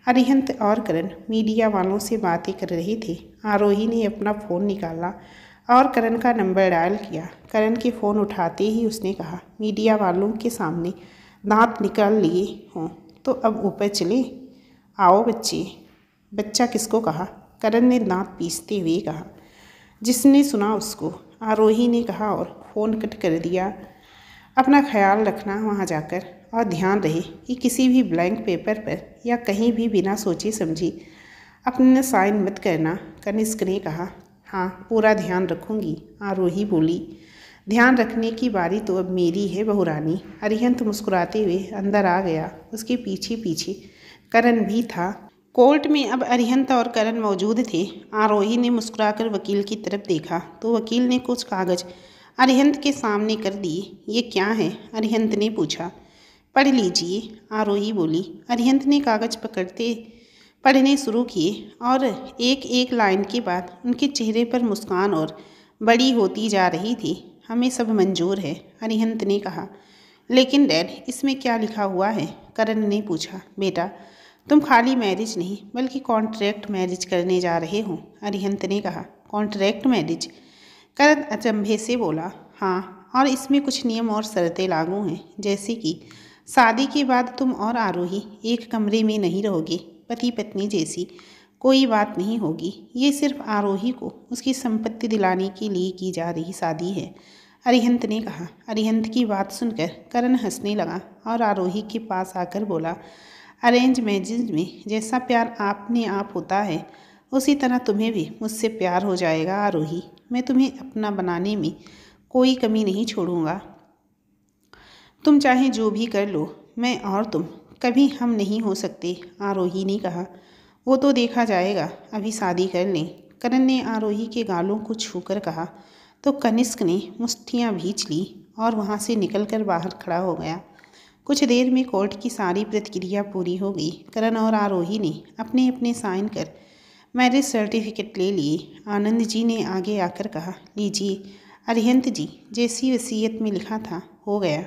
अरिहंत और करण मीडिया वालों से बातें कर रहे थे आरोही ने अपना फ़ोन निकाला और करण का नंबर डायल किया करण के फ़ोन उठाते ही उसने कहा मीडिया वालों के सामने दांत निकाल लिए हों तो अब ऊपर चले आओ बच्चे बच्चा किसको कहा करण ने दांत पीसते हुए कहा जिसने सुना उसको आरोही ने कहा और फ़ोन कट कर दिया अपना ख्याल रखना वहाँ जाकर और ध्यान रहे कि किसी भी ब्लैंक पेपर पर या कहीं भी बिना सोचे समझी अपने साइन मत करना कनिष्क ने कहा हाँ पूरा ध्यान रखूँगी आरोही बोली ध्यान रखने की बारी तो अब मेरी है बहुरानी अरिहंत मुस्कुराते हुए अंदर आ गया उसके पीछे पीछे करण भी था कोर्ट में अब अरिहंत और करण मौजूद थे आरोही ने मुस्कुराकर वकील की तरफ देखा तो वकील ने कुछ कागज अरिहंत के सामने कर दिए ये क्या है अरिहंत ने पूछा पढ़ लीजिए आरोही बोली अरिहंत ने कागज पकड़ते पढ़ने शुरू किए और एक एक लाइन के बाद उनके चेहरे पर मुस्कान और बड़ी होती जा रही थी हमें सब मंजूर है अरिहंत ने कहा लेकिन डैड इसमें क्या लिखा हुआ है करण ने पूछा बेटा तुम खाली मैरिज नहीं बल्कि कॉन्ट्रैक्ट मैरिज करने जा रहे हो अरिहंत ने कहा कॉन्ट्रैक्ट मैरिज करण अचंभे से बोला हाँ और इसमें कुछ नियम और शर्तें लागू हैं जैसे कि शादी के बाद तुम और आरोही एक कमरे में नहीं रहोगे पति पत्नी जैसी कोई बात नहीं होगी ये सिर्फ आरोही को उसकी संपत्ति दिलाने के लिए की जा रही शादी है अरिहंत ने कहा अरिहंत की बात सुनकर करण हंसने लगा और आरोही के पास आकर बोला अरेंज मैरिज में जैसा प्यार आपने आप होता है उसी तरह तुम्हें भी मुझसे प्यार हो जाएगा आरोही मैं तुम्हें अपना बनाने में कोई कमी नहीं छोड़ूंगा तुम चाहे जो भी कर लो मैं और तुम कभी हम नहीं हो सकते आरोही ने कहा वो तो देखा जाएगा अभी शादी कर लें करण ने आरोही के गालों को छूकर कहा तो कनिष्क ने मुठ्ठियाँ भींच ली और वहाँ से निकलकर बाहर खड़ा हो गया कुछ देर में कोर्ट की सारी प्रतिक्रिया पूरी हो गई करण और आरोही ने अपने अपने साइन कर मैरिज सर्टिफिकेट ले लिए आनंद जी ने आगे आकर कहा लीजिए अरिहंत जी जैसी वसीयत में लिखा था हो गया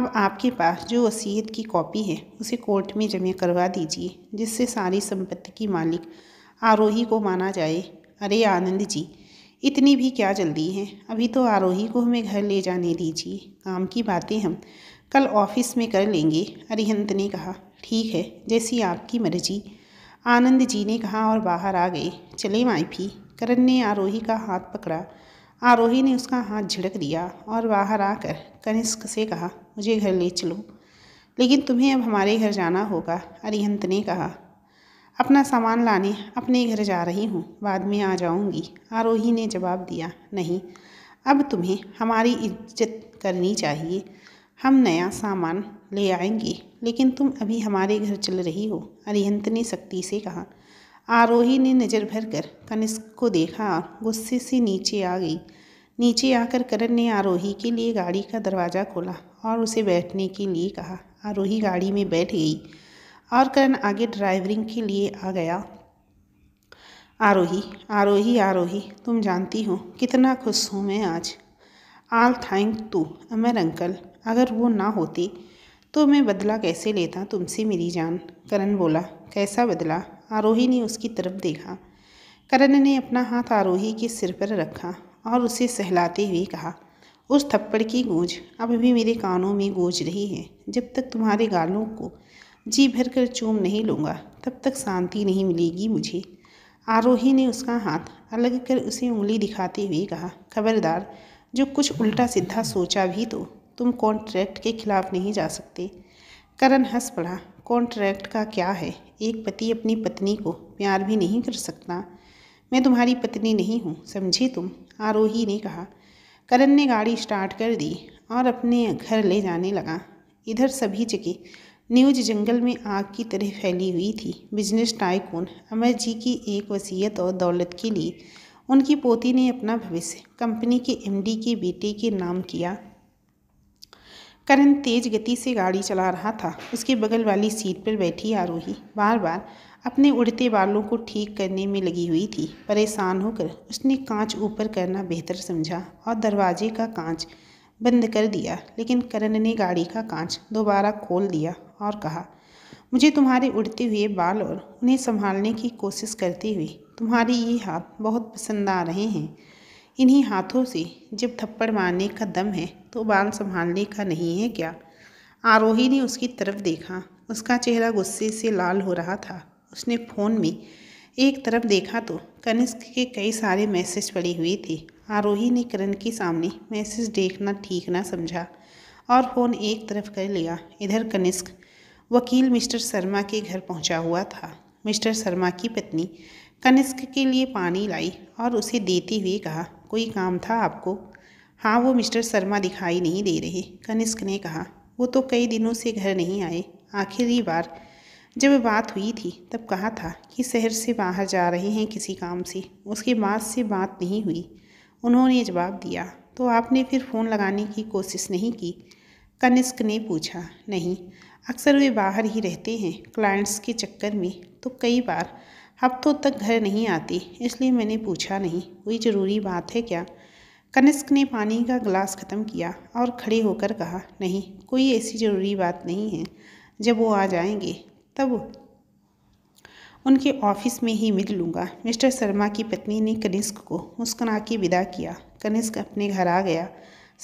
अब आपके पास जो वसीयत की कॉपी है उसे कोर्ट में जमा करवा दीजिए जिससे सारी संपत्ति की मालिक आरोही को माना जाए अरे आनंद जी इतनी भी क्या जल्दी है अभी तो आरोही को हमें घर ले जाने दीजिए काम की बातें हम कल ऑफिस में कर लेंगे अरिहंत ने कहा ठीक है जैसी आपकी मर्जी आनंद जी ने कहा और बाहर आ गए चले माइफी करण ने आरोही का हाथ पकड़ा आरोही ने उसका हाथ झिड़क दिया और बाहर आकर कनिष्क से कहा मुझे घर ले चलो लेकिन तुम्हें अब हमारे घर जाना होगा अरिहंत ने कहा अपना सामान लाने अपने घर जा रही हूँ बाद में आ जाऊँगी आरोही ने जवाब दिया नहीं अब तुम्हें हमारी इज्जत करनी चाहिए हम नया सामान ले आएंगे लेकिन तुम अभी हमारे घर चल रही हो अरिहंत ने सख्ती से कहा आरोही ने नज़र भर कर कनिष्क को देखा और गुस्से से नीचे आ गई नीचे आकर करण ने आरोही के लिए गाड़ी का दरवाज़ा खोला और उसे बैठने के लिए कहा आरोही गाड़ी में बैठ गई और करण आगे ड्राइवरिंग के लिए आ गया आरोही आरोही आरोही तुम जानती हो कितना खुश हूँ मैं आज आल थैंक तू अमर अंकल अगर वो ना होती तो मैं बदला कैसे लेता तुमसे मेरी जान करण बोला कैसा बदला आरोही ने उसकी तरफ देखा करण ने अपना हाथ आरोही के सिर पर रखा और उसे सहलाते हुए कहा उस थप्पड़ की गूंज अब भी मेरे कानों में गूंज रही है जब तक तुम्हारे गालों को जी भर कर चूम नहीं लूँगा तब तक शांति नहीं मिलेगी मुझे आरोही ने उसका हाथ अलग कर उसे उंगली दिखाते हुए कहा खबरदार जो कुछ उल्टा सीधा सोचा भी तो तुम कॉन्ट्रैक्ट के खिलाफ नहीं जा सकते करण हंस पड़ा कॉन्ट्रैक्ट का क्या है एक पति अपनी पत्नी को प्यार भी नहीं कर सकता मैं तुम्हारी पत्नी नहीं हूँ समझे तुम आरोही ने कहा करण ने गाड़ी स्टार्ट कर दी और अपने घर ले जाने लगा इधर सभी जगह न्यूज जंगल में आग की तरह फैली हुई थी बिजनेस टाइकून अमर जी की एक वसीयत और दौलत के लिए उनकी पोती ने अपना भविष्य कंपनी के एमडी के बेटे के नाम किया करण तेज गति से गाड़ी चला रहा था उसके बगल वाली सीट पर बैठी आरोही बार बार अपने उड़ते बालों को ठीक करने में लगी हुई थी परेशान होकर उसने कांच ऊपर करना बेहतर समझा और दरवाजे का कांच बंद कर दिया लेकिन करण ने गाड़ी का कांच दोबारा खोल दिया और कहा मुझे तुम्हारे उड़ते हुए बाल और उन्हें संभालने की कोशिश करते हुए तुम्हारे ये हाथ बहुत पसंद आ रहे हैं इन्हीं हाथों से जब थप्पड़ मारने का दम है तो बाल संभालने का नहीं है क्या आरोही ने उसकी तरफ देखा उसका चेहरा गुस्से से लाल हो रहा था उसने फ़ोन में एक तरफ देखा तो कनिष्क के कई सारे मैसेज पड़े हुए थे आरोही ने करण के सामने मैसेज देखना ठीक ना समझा और फ़ोन एक तरफ कर लिया इधर कनिष्क वकील मिस्टर शर्मा के घर पहुंचा हुआ था मिस्टर शर्मा की पत्नी कनिष्क के लिए पानी लाई और उसे देते हुए कहा कोई काम था आपको हाँ वो मिस्टर शर्मा दिखाई नहीं दे रहे कनिष्क ने कहा वो तो कई दिनों से घर नहीं आए आखिरी बार जब बात हुई थी तब कहा था कि शहर से बाहर जा रहे हैं किसी काम से उसके बाद से बात नहीं हुई उन्होंने जवाब दिया तो आपने फिर फ़ोन लगाने की कोशिश नहीं की कनिष्क ने पूछा नहीं अक्सर वे बाहर ही रहते हैं क्लाइंट्स के चक्कर में तो कई बार अब तो तक घर नहीं आती इसलिए मैंने पूछा नहीं कोई ज़रूरी बात है क्या कनिष्क ने पानी का गिलास ख़त्म किया और खड़े होकर कहा नहीं कोई ऐसी ज़रूरी बात नहीं है जब वो आ जाएंगे तब उनके ऑफिस में ही मिल लूँगा मिस्टर शर्मा की पत्नी ने कनिष्क को मुस्कुरा के विदा किया कनिष्क अपने घर आ गया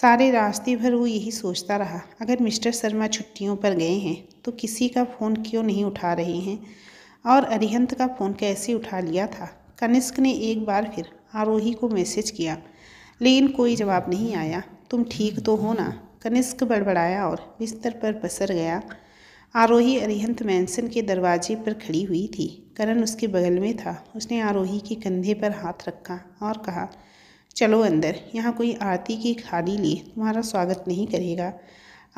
सारे रास्ते भर वो यही सोचता रहा अगर मिस्टर शर्मा छुट्टियों पर गए हैं तो किसी का फ़ोन क्यों नहीं उठा रहे हैं और अरिहंत का फ़ोन कैसे उठा लिया था कनिष्क ने एक बार फिर आरोही को मैसेज किया लेकिन कोई जवाब नहीं आया तुम ठीक तो हो ना कनिष्क बड़बड़ाया और बिस्तर पर पसर गया आरोही अरिहंत मैंसन के दरवाजे पर खड़ी हुई थी करण उसके बगल में था उसने आरोही के कंधे पर हाथ रखा और कहा चलो अंदर यहाँ कोई आरती की खाली लिए तुम्हारा स्वागत नहीं करेगा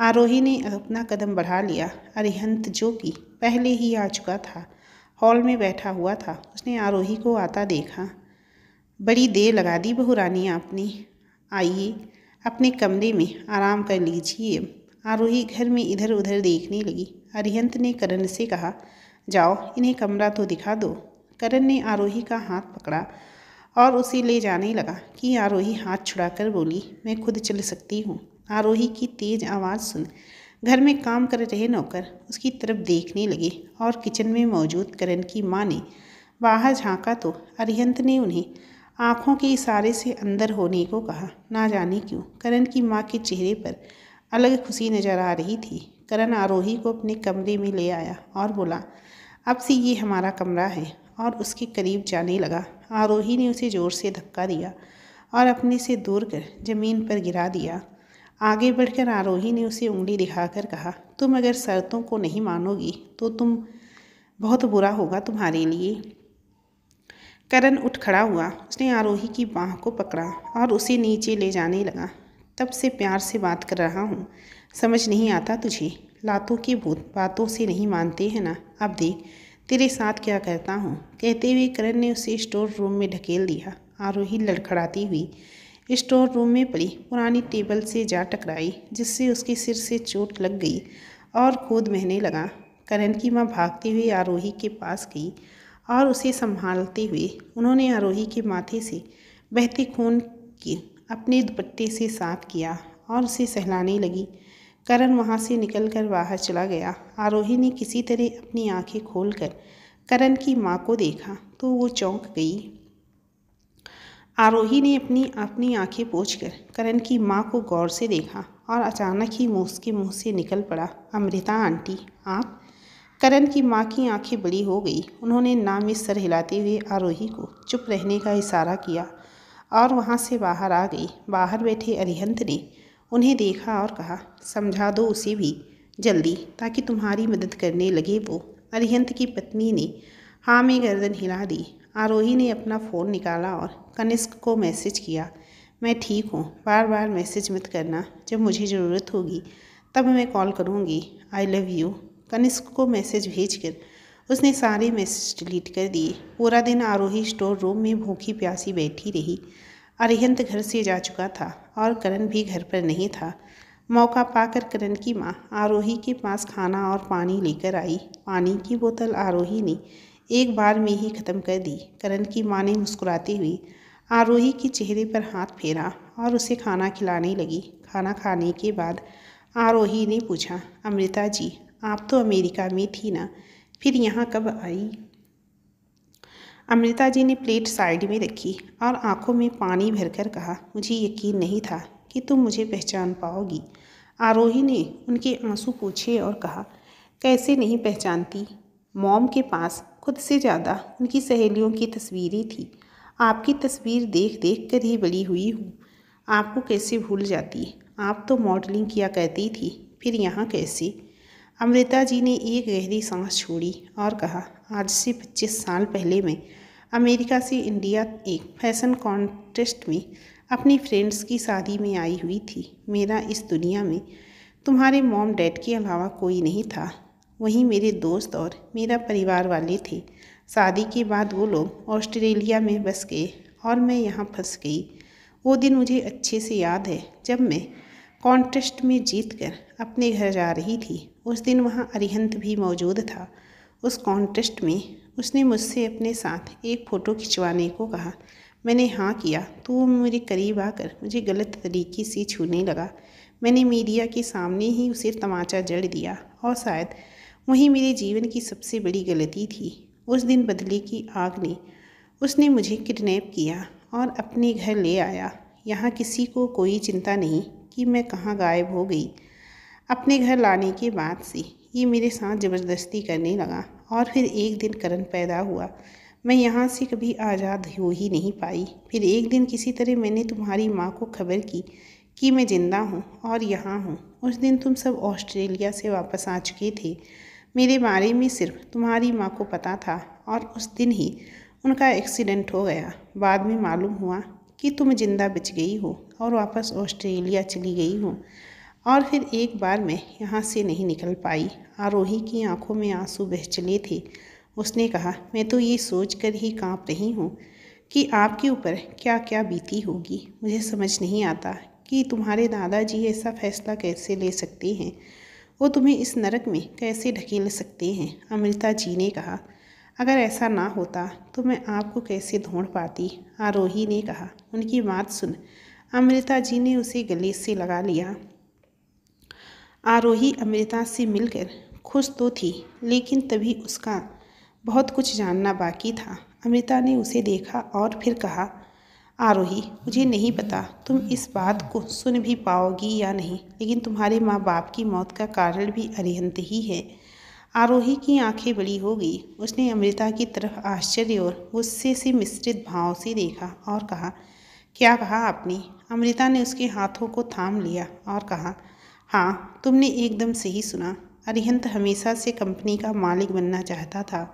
आरोही ने अपना कदम बढ़ा लिया अरिहंत जो कि पहले ही आ चुका था हॉल में बैठा हुआ था उसने आरोही को आता देखा बड़ी देर लगा दी बहुरानी आपने आइए अपने कमरे में आराम कर लीजिए आरोही घर में इधर उधर देखने लगी अरिहंत ने करण से कहा जाओ इन्हें कमरा तो दिखा दो करण ने आरोही का हाथ पकड़ा और उसे ले जाने लगा कि आरोही हाथ छुड़ाकर बोली मैं खुद चल सकती हूँ आरोही की तेज आवाज़ सुन घर में काम कर रहे नौकर उसकी तरफ देखने लगे और किचन में मौजूद करण की माँ ने बाहर झांका तो अरिहंत ने उन्हें आँखों के इशारे से अंदर होने को कहा ना जाने क्यों करण की माँ के चेहरे पर अलग खुशी नज़र आ रही थी करण आरोही को अपने कमरे में ले आया और बोला अब से ये हमारा कमरा है और उसके करीब जाने लगा आरोही ने उसे ज़ोर से धक्का दिया और अपने से दूर कर ज़मीन पर गिरा दिया आगे बढ़कर आरोही ने उसे उंगली दिखाकर कहा तुम अगर शर्तों को नहीं मानोगी तो तुम बहुत बुरा होगा तुम्हारे लिए करण उठ खड़ा हुआ उसने आरोही की बाह को पकड़ा और उसे नीचे ले जाने लगा तब से प्यार से बात कर रहा हूँ समझ नहीं आता तुझे लातों की भूत बातों से नहीं मानते हैं ना अब देख तेरे साथ क्या करता हूँ कहते हुए करण ने उसे स्टोर रूम में ढकेल दिया आरोही लड़खड़ाती हुई स्टोर रूम में पड़ी पुरानी टेबल से जा टकराई जिससे उसके सिर से चोट लग गई और खोद महने लगा करण की माँ भागते हुए आरोही के पास गई और उसे संभालते हुए उन्होंने आरोही के माथे से बहते खून की अपने दुपट्टे से साफ किया और उसे सहलाने लगी करण वहाँ से निकलकर बाहर चला गया आरोही ने किसी तरह अपनी आंखें खोलकर करण की माँ को देखा तो वो चौंक गई आरोही ने अपनी अपनी आंखें पोछकर करण की माँ को गौर से देखा और अचानक ही मुँह उसके मुँह से निकल पड़ा अमृता आंटी आप करण की माँ की आंखें बड़ी हो गई उन्होंने नाम में सर हिलाते हुए आरोही को चुप रहने का इशारा किया और वहाँ से बाहर आ गई बाहर बैठे अरिहंत ने उन्हें देखा और कहा समझा दो उसे भी जल्दी ताकि तुम्हारी मदद करने लगे वो अरिहंत की पत्नी ने हाँ में गर्दन हिला दी आरोही ने अपना फ़ोन निकाला और कनिष्क को मैसेज किया मैं ठीक हूँ बार बार मैसेज मत करना जब मुझे ज़रूरत होगी तब मैं कॉल करूँगी आई लव यू कनिष्क को मैसेज भेजकर उसने सारे मैसेज डिलीट कर दिए पूरा दिन आरोही स्टोर रूम में भूखी प्यासी बैठी रही अरिहंत घर से जा चुका था और करण भी घर पर नहीं था मौका पाकर करण की माँ आरोही के पास खाना और पानी लेकर आई पानी की बोतल आरोही ने एक बार में ही ख़त्म कर दी करण की माँ ने मुस्कुराती हुई आरोही के चेहरे पर हाथ फेरा और उसे खाना खिलाने लगी खाना खाने के बाद आरोही ने पूछा अमृता जी आप तो अमेरिका में थी ना फिर यहाँ कब आई अमृता जी ने प्लेट साइड में रखी और आंखों में पानी भरकर कहा मुझे यकीन नहीं था कि तुम मुझे पहचान पाओगी आरोही ने उनके आंसू पूछे और कहा कैसे नहीं पहचानती मॉम के पास खुद से ज़्यादा उनकी सहेलियों की तस्वीरें थी आपकी तस्वीर देख देख कर ही बड़ी हुई हूँ आपको कैसे भूल जाती आप तो मॉडलिंग किया कहती थी फिर यहाँ कैसे अमृता जी ने एक गहरी सांस छोड़ी और कहा आज से पच्चीस साल पहले मैं अमेरिका से इंडिया एक फैशन कॉन्टेस्ट में अपनी फ्रेंड्स की शादी में आई हुई थी मेरा इस दुनिया में तुम्हारे मॉम डैड के अलावा कोई नहीं था वहीं मेरे दोस्त और मेरा परिवार वाले थे शादी के बाद वो लोग ऑस्ट्रेलिया में बस गए और मैं यहाँ फंस गई वो दिन मुझे अच्छे से याद है जब मैं कॉन्टेस्ट में जीत कर अपने घर जा रही थी उस दिन वहाँ अरिहंत भी मौजूद था उस कॉन्टेस्ट में उसने मुझसे अपने साथ एक फ़ोटो खिंचवाने को कहा मैंने हाँ किया तो वो मेरे करीब आकर मुझे गलत तरीके से छूने लगा मैंने मीडिया के सामने ही उसे तमाचा जड़ दिया और शायद वहीं मेरे जीवन की सबसे बड़ी गलती थी उस दिन बदले की आग ने उसने मुझे किडनैप किया और अपने घर ले आया यहाँ किसी को कोई चिंता नहीं कि मैं कहाँ गायब हो गई अपने घर लाने के बाद से ये मेरे साथ ज़बरदस्ती करने लगा और फिर एक दिन करण पैदा हुआ मैं यहाँ से कभी आज़ाद हो ही नहीं पाई फिर एक दिन किसी तरह मैंने तुम्हारी माँ को खबर की कि मैं ज़िंदा हूँ और यहाँ हूँ उस दिन तुम सब ऑस्ट्रेलिया से वापस आ चुके थे मेरे बारे में सिर्फ तुम्हारी माँ को पता था और उस दिन ही उनका एक्सीडेंट हो गया बाद में मालूम हुआ कि तुम जिंदा बच गई हो और वापस ऑस्ट्रेलिया चली गई हो और फिर एक बार मैं यहाँ से नहीं निकल पाई आरोही की आंखों में आंसू बह चले थे उसने कहा मैं तो ये सोच कर ही काँप रही हूँ कि आपके ऊपर क्या क्या बीती होगी मुझे समझ नहीं आता कि तुम्हारे दादाजी ऐसा फैसला कैसे ले सकते हैं वो तुम्हें इस नरक में कैसे ढकेल सकते हैं अमृता जी ने कहा अगर ऐसा ना होता तो मैं आपको कैसे ढूंढ पाती आरोही ने कहा उनकी बात सुन अमृता जी ने उसे गले से लगा लिया आरोही अमृता से मिलकर खुश तो थी लेकिन तभी उसका बहुत कुछ जानना बाकी था अमृता ने उसे देखा और फिर कहा आरोही मुझे नहीं पता तुम इस बात को सुन भी पाओगी या नहीं लेकिन तुम्हारे माँ बाप की मौत का कारण भी अरिहंत ही है आरोही की आंखें बड़ी हो गई उसने अमृता की तरफ आश्चर्य और गुस्से से मिश्रित भाव से देखा और कहा क्या कहा आपने अमृता ने उसके हाथों को थाम लिया और कहा हाँ तुमने एकदम सही सुना अरिहंत हमेशा से कंपनी का मालिक बनना चाहता था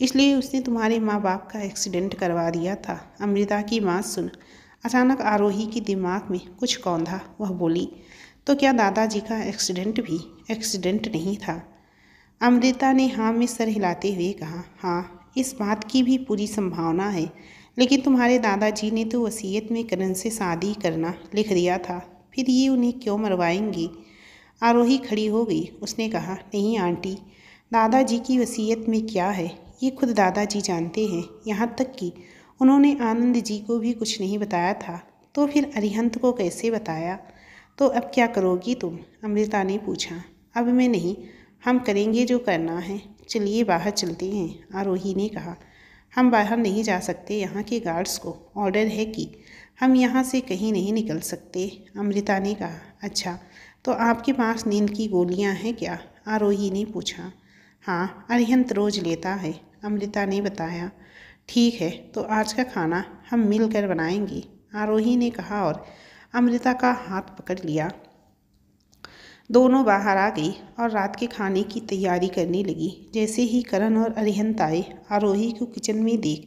इसलिए उसने तुम्हारे माँ बाप का एक्सीडेंट करवा दिया था अमृता की माँ सुन अचानक आरोही के दिमाग में कुछ कौंधा वह बोली तो क्या दादाजी का एक्सीडेंट भी एक्सीडेंट नहीं था अमृता ने हाँ में सर हिलाते हुए कहा हाँ इस बात की भी पूरी संभावना है लेकिन तुम्हारे दादाजी ने तो वसीयत में करण से शादी करना लिख दिया था फिर ये उन्हें क्यों मरवाएंगी आरोही खड़ी हो गई उसने कहा नहीं आंटी दादाजी की वसीयत में क्या है ये खुद दादाजी जानते हैं यहाँ तक कि उन्होंने आनंद जी को भी कुछ नहीं बताया था तो फिर अरिहंत को कैसे बताया तो अब क्या करोगी तुम अमृता ने पूछा अब मैं नहीं हम करेंगे जो करना है चलिए बाहर चलते हैं आरोही ने कहा हम बाहर नहीं जा सकते यहाँ के गार्ड्स को ऑर्डर है कि हम यहाँ से कहीं नहीं निकल सकते अमृता ने कहा अच्छा तो आपके पास नींद की गोलियाँ हैं क्या आरोही ने पूछा हाँ अरिहंत रोज लेता है अमृता ने बताया ठीक है तो आज का खाना हम मिलकर बनाएंगी आरोही ने कहा और अमृता का हाथ पकड़ लिया दोनों बाहर आ गई और रात के खाने की तैयारी करने लगी जैसे ही करण और अरिहंत आए आरोही को किचन में देख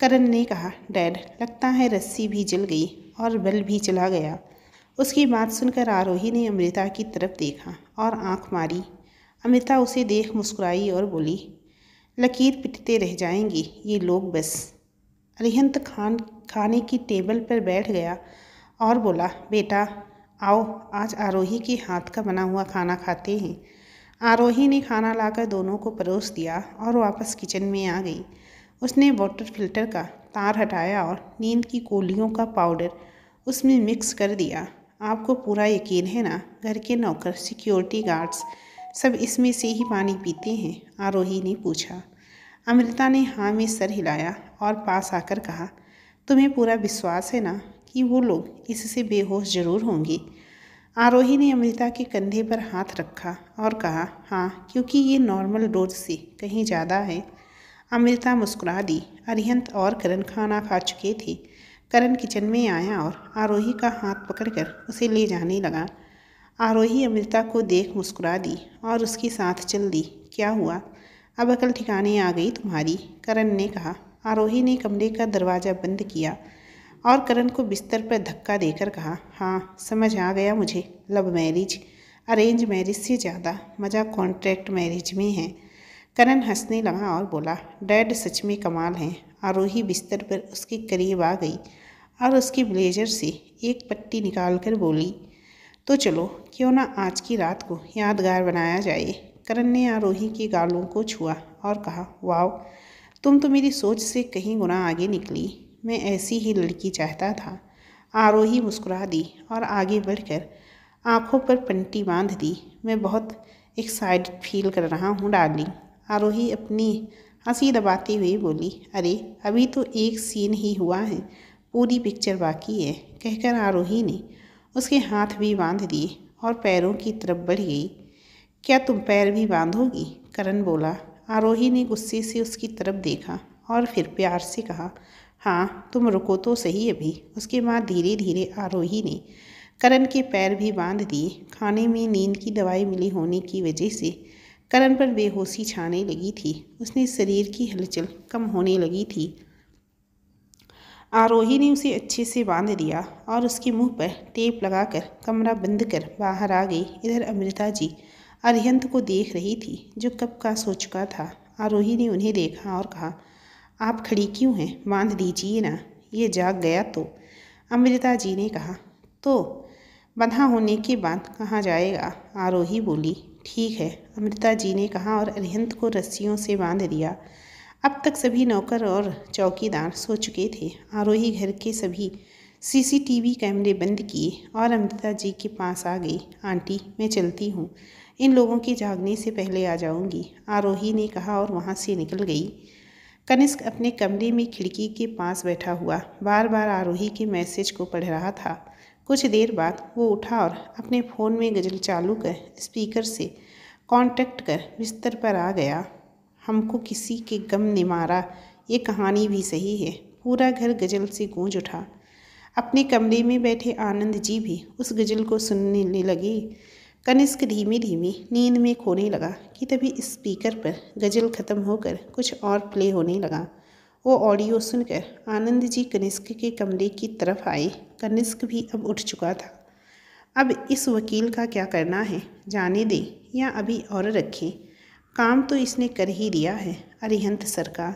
करण ने कहा डैड लगता है रस्सी भी जल गई और बल भी चला गया उसकी बात सुनकर आरोही ने अमृता की तरफ देखा और आंख मारी अमृता उसे देख मुस्कुराई और बोली लकीर पिटते रह जाएंगे ये लोग बस अरिहंत खान खाने की टेबल पर बैठ गया और बोला बेटा आओ आज आरोही के हाथ का बना हुआ खाना खाते हैं आरोही ने खाना लाकर दोनों को परोस दिया और वापस किचन में आ गई उसने वाटर फिल्टर का तार हटाया और नींद की गोलियों का पाउडर उसमें मिक्स कर दिया आपको पूरा यकीन है ना घर के नौकर सिक्योरिटी गार्ड्स सब इसमें से ही पानी पीते हैं आरोही ने पूछा अमृता ने हाँ में सर हिलाया और पास आकर कहा तुम्हें पूरा विश्वास है ना कि वो लोग इससे बेहोश जरूर होंगे आरोही ने अमृता के कंधे पर हाथ रखा और कहा हाँ क्योंकि ये नॉर्मल डोज से कहीं ज़्यादा है अमृता मुस्कुरा दी अरिहंत और करण खाना खा चुके थे करण किचन में आया और आरोही का हाथ पकड़कर उसे ले जाने लगा आरोही अमृता को देख मुस्कुरा दी और उसके साथ चल दी क्या हुआ अब अकल ठिकाने आ गई तुम्हारी करण ने कहा आरोही ने कमरे का दरवाज़ा बंद किया और करण को बिस्तर पर धक्का देकर कहा हाँ समझ आ गया मुझे लव मैरिज अरेंज मैरिज से ज़्यादा मज़ा कॉन्ट्रैक्ट मैरिज में है करण हंसने लगा और बोला डैड सच में कमाल हैं आरोही बिस्तर पर उसके करीब आ गई और उसके ब्लेजर से एक पट्टी निकाल कर बोली तो चलो क्यों ना आज की रात को यादगार बनाया जाए करण ने आरोही की गालों को छुआ और कहा वाओ तुम तो मेरी सोच से कहीं गुना आगे निकली मैं ऐसी ही लड़की चाहता था आरोही मुस्कुरा दी और आगे बढ़कर आंखों पर पंटी बांध दी मैं बहुत एक्साइटेड फील कर रहा हूँ डार्लिंग आरोही अपनी हंसी दबाते हुए बोली अरे अभी तो एक सीन ही हुआ है पूरी पिक्चर बाकी है कहकर आरोही ने उसके हाथ भी बांध दिए और पैरों की तरफ बढ़ गई क्या तुम पैर भी बांधोगी करण बोला आरोही ने गुस्से से उसकी तरफ देखा और फिर प्यार से कहा हाँ तुम रुको तो सही अभी उसके बाद धीरे धीरे आरोही ने करण के पैर भी बांध दिए खाने में नींद की दवाई मिली होने की वजह से करण पर बेहोशी छाने लगी थी उसने शरीर की हलचल कम होने लगी थी आरोही ने उसे अच्छे से बांध दिया और उसके मुंह पर टेप लगाकर कमरा बंद कर बाहर आ गई इधर अमृता जी अरिहंत को देख रही थी जो कब का सो चुका था आरोही ने उन्हें देखा और कहा आप खड़ी क्यों हैं बांध दीजिए ना ये जाग गया तो अमृता जी ने कहा तो बंधा होने के बाद कहाँ जाएगा आरोही बोली ठीक है अमृता जी ने कहा और अरिहंत को रस्सियों से बांध दिया अब तक सभी नौकर और चौकीदार सो चुके थे आरोही घर के सभी सीसीटीवी कैमरे बंद किए और अमृता जी के पास आ गई आंटी मैं चलती हूँ इन लोगों के जागने से पहले आ जाऊँगी आरोही ने कहा और वहाँ से निकल गई कनिष्क अपने कमरे में खिड़की के पास बैठा हुआ बार बार आरोही के मैसेज को पढ़ रहा था कुछ देर बाद वो उठा और अपने फ़ोन में गज़ल चालू कर स्पीकर से कांटेक्ट कर बिस्तर पर आ गया हमको किसी के गम ने मारा ये कहानी भी सही है पूरा घर गज़ल से गूंज उठा अपने कमरे में बैठे आनंद जी भी उस गज़ल को सुनने लगे कनिष्क धीमे धीमे नींद में खोने लगा कि तभी स्पीकर पर गज़ल ख़त्म होकर कुछ और प्ले होने लगा वो ऑडियो सुनकर आनंद जी कनिष्क के कमरे की तरफ आए कनिष्क भी अब उठ चुका था अब इस वकील का क्या करना है जाने दें या अभी और रखें काम तो इसने कर ही दिया है अरिहंत सर का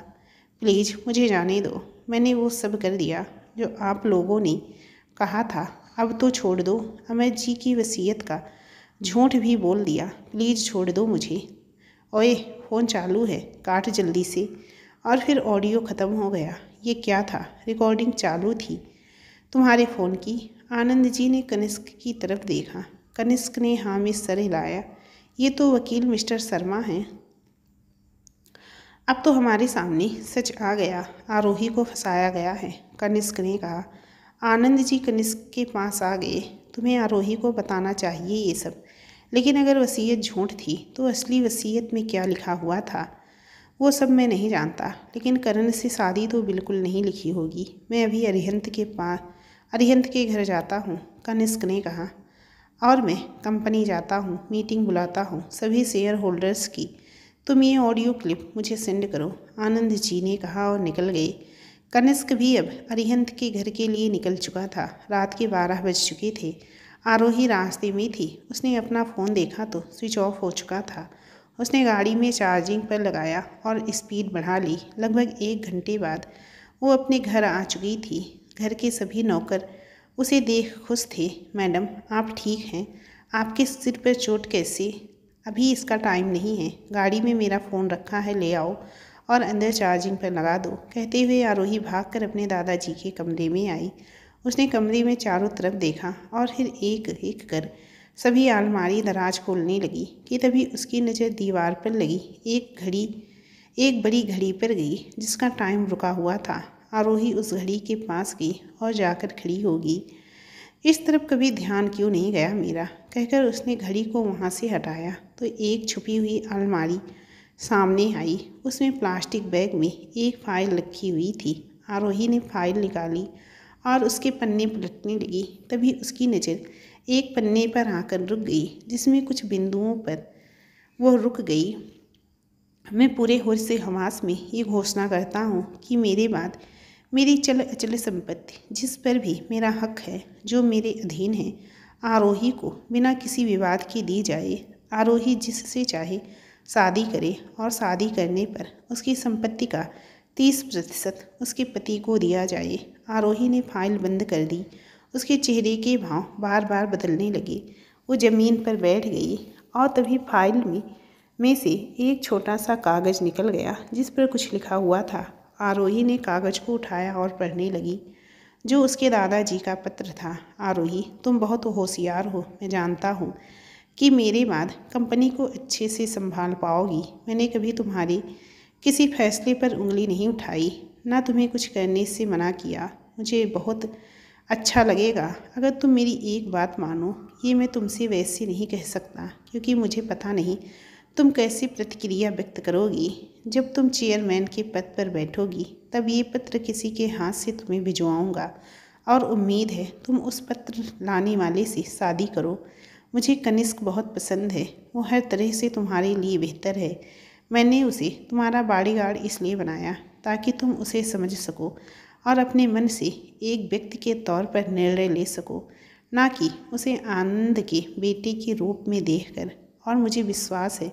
प्लीज़ मुझे जाने दो मैंने वो सब कर दिया जो आप लोगों ने कहा था अब तो छोड़ दो अमित जी की वसीयत का झूठ भी बोल दिया प्लीज़ छोड़ दो मुझे ओए फ़ोन चालू है काट जल्दी से और फिर ऑडियो ख़त्म हो गया ये क्या था रिकॉर्डिंग चालू थी तुम्हारे फ़ोन की आनंद जी ने कनिष्क की तरफ देखा कनिष्क ने हाँ में सर हिलाया ये तो वकील मिस्टर शर्मा हैं अब तो हमारे सामने सच आ गया आरोही को फंसाया गया है कनिष्क ने कहा आनंद जी कनिष्क के पास आ गए तुम्हें आरोही को बताना चाहिए ये सब लेकिन अगर वसीयत झूठ थी तो असली वसीयत में क्या लिखा हुआ था वो सब मैं नहीं जानता लेकिन करण से शादी तो बिल्कुल नहीं लिखी होगी मैं अभी अरिहंत के पास अरिहंत के घर जाता हूँ कनिष्क ने कहा और मैं कंपनी जाता हूँ मीटिंग बुलाता हूँ सभी शेयर होल्डर्स की तुम ये ऑडियो क्लिप मुझे सेंड करो आनंद जी ने कहा और निकल गए कनिष्क भी अब अरिहंत के घर के लिए निकल चुका था रात के बारह बज चुके थे आरोही रास्ते में थी उसने अपना फ़ोन देखा तो स्विच ऑफ हो चुका था उसने गाड़ी में चार्जिंग पर लगाया और स्पीड बढ़ा ली लगभग एक घंटे बाद वो अपने घर आ चुकी थी घर के सभी नौकर उसे देख खुश थे मैडम आप ठीक हैं आपके सिर पर चोट कैसी अभी इसका टाइम नहीं है गाड़ी में मेरा फ़ोन रखा है ले आओ और अंदर चार्जिंग पर लगा दो कहते हुए आरोही भागकर अपने दादाजी के कमरे में आई उसने कमरे में चारों तरफ देखा और फिर एक एक कर सभी आलमारी दराज खोलने लगी कि तभी उसकी नज़र दीवार पर लगी एक घड़ी एक बड़ी घड़ी पर गई जिसका टाइम रुका हुआ था आरोही उस घड़ी के पास गई और जाकर खड़ी होगी इस तरफ कभी ध्यान क्यों नहीं गया मेरा कहकर उसने घड़ी को वहाँ से हटाया तो एक छुपी हुई अलमारी सामने आई उसमें प्लास्टिक बैग में एक फाइल रखी हुई थी आरोही ने फाइल निकाली और उसके पन्ने पलटने लगी तभी उसकी नज़र एक पन्ने पर आकर रुक गई जिसमें कुछ बिंदुओं पर वो रुक गई मैं पूरे होश से हवास में ये घोषणा करता हूँ कि मेरे बाद मेरी चल अचल संपत्ति जिस पर भी मेरा हक है जो मेरे अधीन है आरोही को बिना किसी विवाद के दी जाए आरोही जिससे चाहे शादी करे और शादी करने पर उसकी संपत्ति का तीस प्रतिशत उसके पति को दिया जाए आरोही ने फाइल बंद कर दी उसके चेहरे के भाव बार बार बदलने लगे वो ज़मीन पर बैठ गई और तभी फाइल में में से एक छोटा सा कागज़ निकल गया जिस पर कुछ लिखा हुआ था आरोही ने कागज को उठाया और पढ़ने लगी जो उसके दादाजी का पत्र था आरोही तुम बहुत होशियार हो मैं जानता हूँ कि मेरे बाद कंपनी को अच्छे से संभाल पाओगी मैंने कभी तुम्हारी किसी फैसले पर उंगली नहीं उठाई ना तुम्हें कुछ करने से मना किया मुझे बहुत अच्छा लगेगा अगर तुम मेरी एक बात मानो ये मैं तुमसे वैसे नहीं कह सकता क्योंकि मुझे पता नहीं तुम कैसी प्रतिक्रिया व्यक्त करोगी जब तुम चेयरमैन के पद पर बैठोगी तब ये पत्र किसी के हाथ से तुम्हें भिजवाऊंगा और उम्मीद है तुम उस पत्र लाने वाले से शादी करो मुझे कनिष्क बहुत पसंद है वो हर तरह से तुम्हारे लिए बेहतर है मैंने उसे तुम्हारा बाड़ी इसलिए बनाया ताकि तुम उसे समझ सको और अपने मन से एक व्यक्ति के तौर पर निर्णय ले सको ना कि उसे आनंद के बेटे के रूप में देखकर और मुझे विश्वास है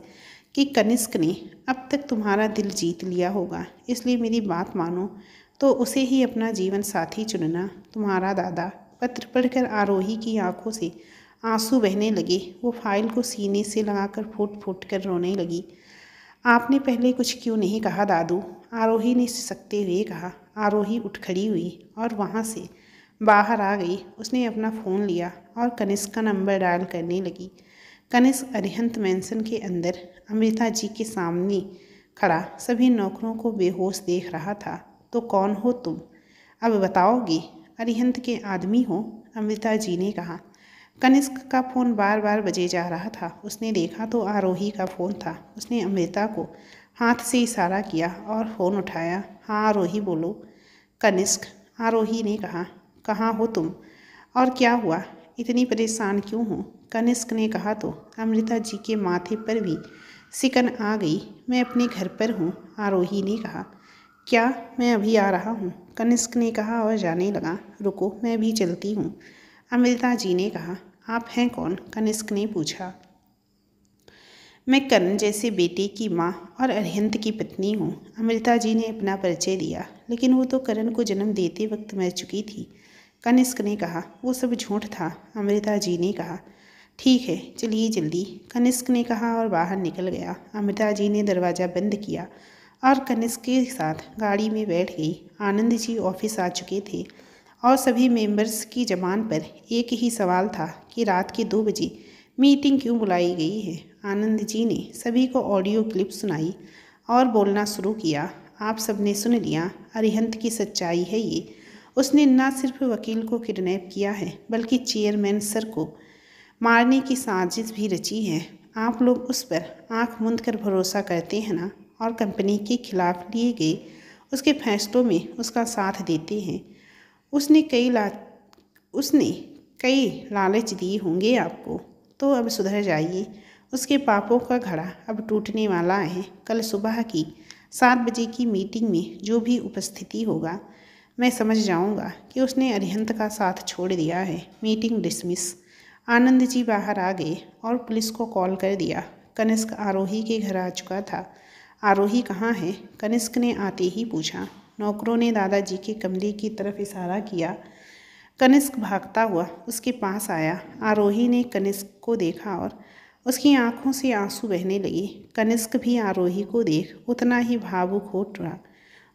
कि कनिष्क ने अब तक तुम्हारा दिल जीत लिया होगा इसलिए मेरी बात मानो तो उसे ही अपना जीवन साथी चुनना तुम्हारा दादा पत्र पढ़कर आरोही की आंखों से आंसू बहने लगे वो फाइल को सीने से लगाकर फूट फूट कर रोने लगी आपने पहले कुछ क्यों नहीं कहा दादू आरोही ने सकते हुए कहा आरोही उठ खड़ी हुई और वहाँ से बाहर आ गई उसने अपना फ़ोन लिया और कनिष्क का नंबर डायल करने लगी कनिष्क अरिहंत मैंसन के अंदर अमृता जी के सामने खड़ा सभी नौकरों को बेहोश देख रहा था तो कौन हो तुम अब बताओगे अरिहंत के आदमी हो अमृता जी ने कहा कनिष्क का फ़ोन बार बार बजे जा रहा था उसने देखा तो आरोही का फ़ोन था उसने अमृता को हाथ से इशारा किया और फ़ोन उठाया हाँ आरोही बोलो कनिष्क आरोही ने कहा कहाँ हो तुम और क्या हुआ इतनी परेशान क्यों हो कनिष्क ने कहा तो अमृता जी के माथे पर भी सिकन आ गई मैं अपने घर पर हूँ आरोही ने कहा क्या मैं अभी आ रहा हूँ कनिष्क ने कहा और जाने लगा रुको मैं भी चलती हूँ अमृता जी ने कहा आप हैं कौन कनिष्क ने पूछा मैं कर्ण जैसे बेटे की माँ और अरहंत की पत्नी हूँ अमृता जी ने अपना परिचय दिया लेकिन वो तो करण को जन्म देते वक्त मर चुकी थी कनिष्क ने कहा वो सब झूठ था अमृता जी ने कहा ठीक है चलिए जल्दी कनिष्क ने कहा और बाहर निकल गया अमृता जी ने दरवाज़ा बंद किया और कनिष्क के साथ गाड़ी में बैठ गई आनंद जी ऑफिस आ चुके थे और सभी मेंबर्स की जबान पर एक ही सवाल था कि रात के दो बजे मीटिंग क्यों बुलाई गई है आनंद जी ने सभी को ऑडियो क्लिप सुनाई और बोलना शुरू किया आप सब ने सुन लिया अरिहंत की सच्चाई है ये उसने न सिर्फ वकील को किडनैप किया है बल्कि चेयरमैन सर को मारने की साजिश भी रची है आप लोग उस पर आंख मूंद कर भरोसा करते हैं ना और कंपनी के खिलाफ लिए गए उसके फैसलों में उसका साथ देते हैं उसने कई ला उसने कई लालच दिए होंगे आपको तो अब सुधर जाइए उसके पापों का घड़ा अब टूटने वाला है कल सुबह की सात बजे की मीटिंग में जो भी उपस्थिति होगा मैं समझ जाऊंगा कि उसने अरिहंत का साथ छोड़ दिया है मीटिंग डिसमिस आनंद जी बाहर आ गए और पुलिस को कॉल कर दिया कनिष्क आरोही के घर आ चुका था आरोही कहाँ है कनिष्क ने आते ही पूछा नौकरों ने दादाजी के कमरे की तरफ इशारा किया कनिष्क भागता हुआ उसके पास आया आरोही ने कनिष्क को देखा और उसकी आंखों से आंसू बहने लगे कनिष्क भी आरोही को देख उतना ही भावुक हो उठा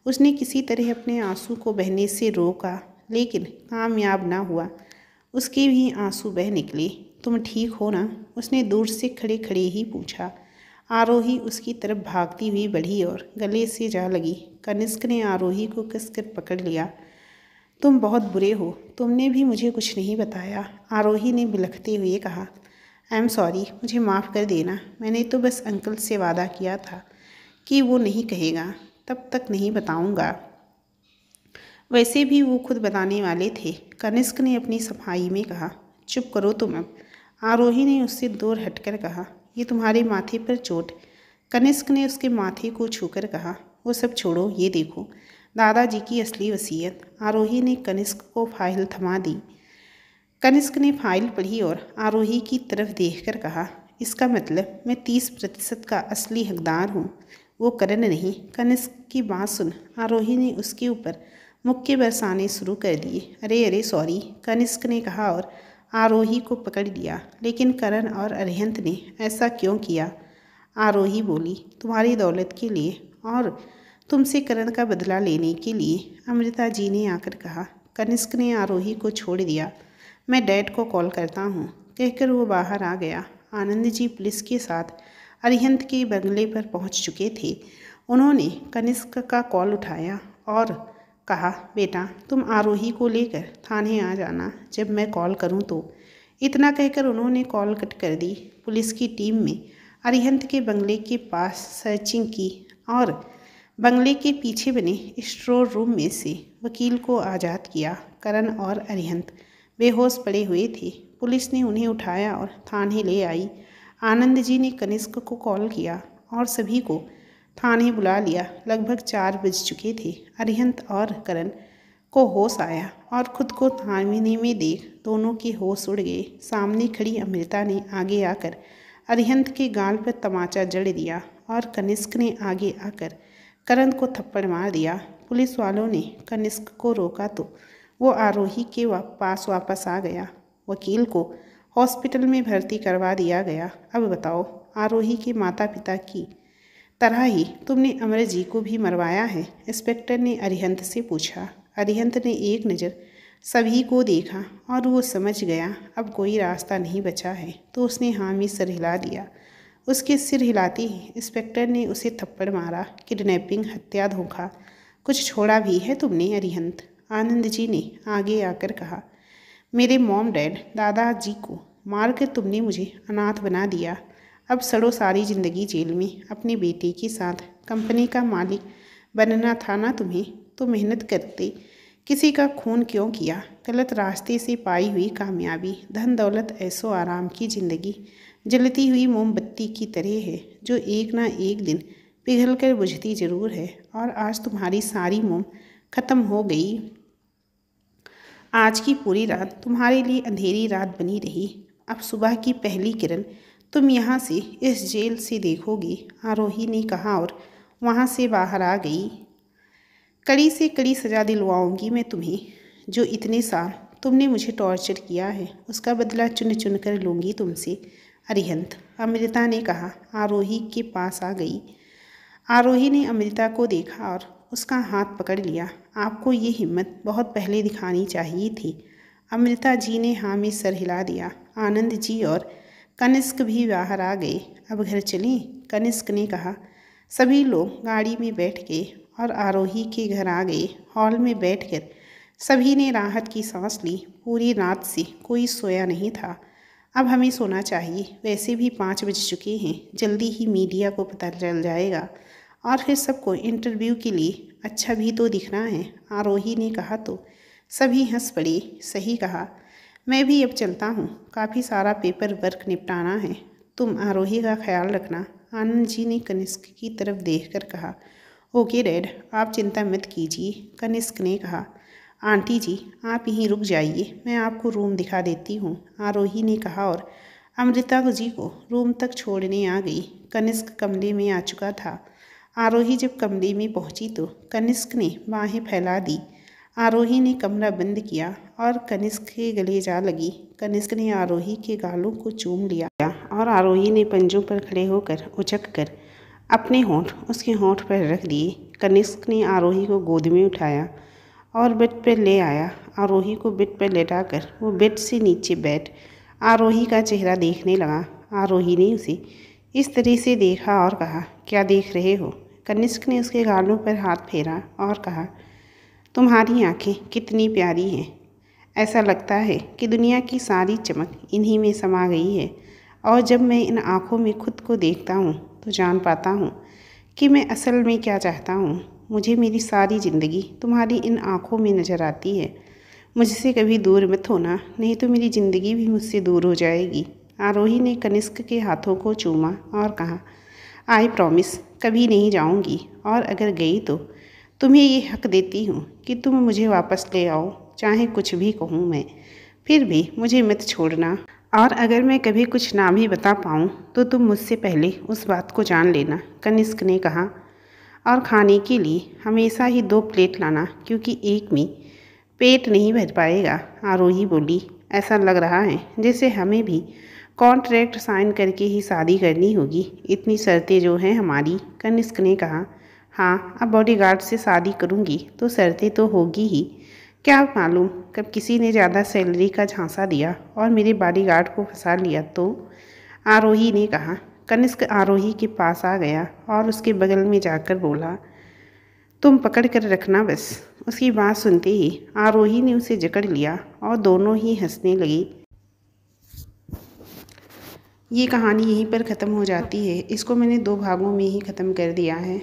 उसने किसी तरह अपने आंसू को बहने से रोका लेकिन कामयाब ना हुआ उसके भी आंसू बह निकले तुम ठीक हो ना उसने दूर से खड़े खड़े ही पूछा आरोही उसकी तरफ भागती हुई बढ़ी और गले से जा लगी कनिष्क ने आरोही को कसकर पकड़ लिया तुम बहुत बुरे हो तुमने भी मुझे कुछ नहीं बताया आरोही ने बिलखते हुए कहा आई एम सॉरी मुझे माफ़ कर देना मैंने तो बस अंकल से वादा किया था कि वो नहीं कहेगा तब तक नहीं बताऊंगा वैसे भी वो खुद बताने वाले थे कनिष्क ने अपनी सफाई में कहा चुप करो तुम अब आरोही ने उससे दूर हटकर कहा ये तुम्हारे माथे पर चोट कनिष्क ने उसके माथे को छूकर कहा वो सब छोड़ो ये देखो दादाजी की असली वसीयत आरोही ने कनिष्क को फाइल थमा दी कनिष्क ने फाइल पढ़ी और आरोही की तरफ देखकर कहा इसका मतलब मैं तीस प्रतिशत का असली हकदार हूँ वो करण नहीं कनिष्क की बात सुन आरोही ने उसके ऊपर मुक्के बरसाने शुरू कर दिए अरे अरे सॉरी कनिष्क ने कहा और आरोही को पकड़ लिया लेकिन करण और अरिहंत ने ऐसा क्यों किया आरोही बोली तुम्हारी दौलत के लिए और तुमसे करण का बदला लेने के लिए अमृता जी ने आकर कहा कनिष्क ने आरोही को छोड़ दिया मैं डैड को कॉल करता हूँ कहकर वो बाहर आ गया आनंद जी पुलिस के साथ अरिहंत के बंगले पर पहुँच चुके थे उन्होंने कनिष्क का कॉल उठाया और कहा बेटा तुम आरोही को लेकर थाने आ जाना जब मैं कॉल करूं तो इतना कहकर उन्होंने कॉल कट कर दी पुलिस की टीम में अरिहंत के बंगले के पास सर्चिंग की और बंगले के पीछे बने स्टोर रूम में से वकील को आज़ाद किया करण और अरिहंत बेहोश पड़े हुए थे पुलिस ने उन्हें उठाया और थाने ले आई आनंद जी ने कनिष्क को कॉल किया और सभी को थाने बुला लिया लगभग चार बज चुके थे अरिहंत और करण को होश आया और खुद को थामने में देख दोनों के होश उड़ गए सामने खड़ी अमृता ने आगे आकर अरिहंत के गाल पर तमाचा जड़ दिया और कनिष्क ने आगे आकर करण को थप्पड़ मार दिया पुलिस वालों ने कनिष्क को रोका तो वो आरोही के पास वापस आ गया वकील को हॉस्पिटल में भर्ती करवा दिया गया अब बताओ आरोही के माता पिता की तरह ही तुमने अमर जी को भी मरवाया है इंस्पेक्टर ने अरिहंत से पूछा अरिहंत ने एक नज़र सभी को देखा और वो समझ गया अब कोई रास्ता नहीं बचा है तो उसने हामी सर हिला दिया उसके सिर हिलाते ही इंस्पेक्टर ने उसे थप्पड़ मारा किडनैपिंग हत्या धोखा कुछ छोड़ा भी है तुमने अरिहंत आनंद जी ने आगे आकर कहा मेरे मॉम डैड दादाजी को मारकर तुमने मुझे अनाथ बना दिया अब सड़ो सारी ज़िंदगी जेल में अपने बेटे के साथ कंपनी का मालिक बनना था ना तुम्हें तो मेहनत करते किसी का खून क्यों किया गलत रास्ते से पाई हुई कामयाबी धन दौलत ऐसो आराम की ज़िंदगी जलती हुई मोमबत्ती की तरह है जो एक ना एक दिन पिघल कर बुझती जरूर है और आज तुम्हारी सारी मोम ख़त्म हो गई आज की पूरी रात तुम्हारे लिए अंधेरी रात बनी रही अब सुबह की पहली किरण तुम यहाँ से इस जेल से देखोगी आरोही ने कहा और वहाँ से बाहर आ गई कड़ी से कड़ी सजा दिलवाऊंगी मैं तुम्हें जो इतने साल तुमने मुझे टॉर्चर किया है उसका बदला चुन चुन कर लूँगी तुमसे अरिहंत अमृता ने कहा आरोही के पास आ गई आरोही ने अमृता को देखा और उसका हाथ पकड़ लिया आपको ये हिम्मत बहुत पहले दिखानी चाहिए थी अमृता जी ने हाँ में सर हिला दिया आनंद जी और कनिष्क भी बाहर आ गए अब घर चली कनिष्क ने कहा सभी लोग गाड़ी में बैठ गए और आरोही के घर आ गए हॉल में बैठकर सभी ने राहत की सांस ली पूरी रात से कोई सोया नहीं था अब हमें सोना चाहिए वैसे भी पाँच बज चुके हैं जल्दी ही मीडिया को पता चल जाएगा और फिर सबको इंटरव्यू के लिए अच्छा भी तो दिखना है आरोही ने कहा तो सभी हंस पड़े सही कहा मैं भी अब चलता हूँ काफ़ी सारा पेपर वर्क निपटाना है तुम आरोही का ख्याल रखना आनंद जी ने कनिष्क की तरफ देख कर कहा ओके डैड आप चिंता मत कीजिए कनिष्क ने कहा आंटी जी आप यहीं रुक जाइए मैं आपको रूम दिखा देती हूँ आरोही ने कहा और अमृता जी को रूम तक छोड़ने आ गई कनिष्क कमरे में आ चुका था आरोही जब कमरे में पहुंची तो कनिष्क ने बाहें फैला दी आरोही ने कमरा बंद किया और कनिष्क के गले जा लगी कनिष्क ने आरोही के गालों को चूम लिया और आरोही ने पंजों पर खड़े होकर उछक कर अपने होंठ उसके होंठ पर रख दिए कनिष्क ने आरोही को गोद में उठाया और बेड पर ले आया आरोही को बेड पर लेटाकर वो बेड से नीचे बैठ आरोही का चेहरा देखने लगा आरोही ने उसे इस तरह से देखा और कहा क्या देख रहे हो कनिष्क ने उसके गालों पर हाथ फेरा और कहा तुम्हारी आंखें कितनी प्यारी हैं ऐसा लगता है कि दुनिया की सारी चमक इन्हीं में समा गई है और जब मैं इन आँखों में खुद को देखता हूँ तो जान पाता हूँ कि मैं असल में क्या चाहता हूँ मुझे मेरी सारी ज़िंदगी तुम्हारी इन आँखों में नज़र आती है मुझसे कभी दूर मत होना नहीं तो मेरी ज़िंदगी भी मुझसे दूर हो जाएगी आरोही ने कनिष्क के हाथों को चूमा और कहा आई प्रॉमिस कभी नहीं जाऊंगी और अगर गई तो तुम्हें ये हक देती हूँ कि तुम मुझे वापस ले आओ चाहे कुछ भी कहूँ मैं फिर भी मुझे मत छोड़ना और अगर मैं कभी कुछ ना भी बता पाऊँ तो तुम मुझसे पहले उस बात को जान लेना कनिष्क ने कहा और खाने के लिए हमेशा ही दो प्लेट लाना क्योंकि एक में पेट नहीं भर पाएगा आरोही बोली ऐसा लग रहा है जैसे हमें भी कॉन्ट्रैक्ट साइन करके ही शादी करनी होगी इतनी शर्तें जो हैं हमारी कनिष्क ने कहा हाँ अब बॉडीगार्ड से शादी करूँगी तो शर्तें तो होगी ही क्या मालूम कब किसी ने ज़्यादा सैलरी का झांसा दिया और मेरे बॉडीगार्ड को फंसा लिया तो आरोही ने कहा कनिष्क आरोही के पास आ गया और उसके बगल में जाकर बोला तुम पकड़ कर रखना बस उसकी बात सुनते ही आरोही ने उसे जकड़ लिया और दोनों ही हंसने लगे ये कहानी यहीं पर ख़त्म हो जाती है इसको मैंने दो भागों में ही ख़त्म कर दिया है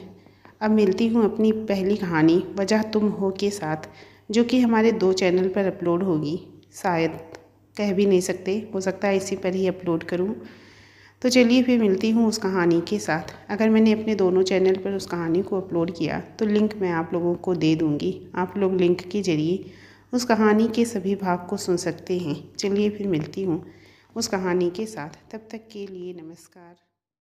अब मिलती हूँ अपनी पहली कहानी वजह तुम हो के साथ जो कि हमारे दो चैनल पर अपलोड होगी शायद कह भी नहीं सकते हो सकता है इसी पर ही अपलोड करूँ तो चलिए फिर मिलती हूँ उस कहानी के साथ अगर मैंने अपने दोनों चैनल पर उस कहानी को अपलोड किया तो लिंक मैं आप लोगों को दे दूँगी आप लोग लिंक के ज़रिए उस कहानी के सभी भाग को सुन सकते हैं चलिए फिर मिलती हूँ उस कहानी के साथ तब तक के लिए नमस्कार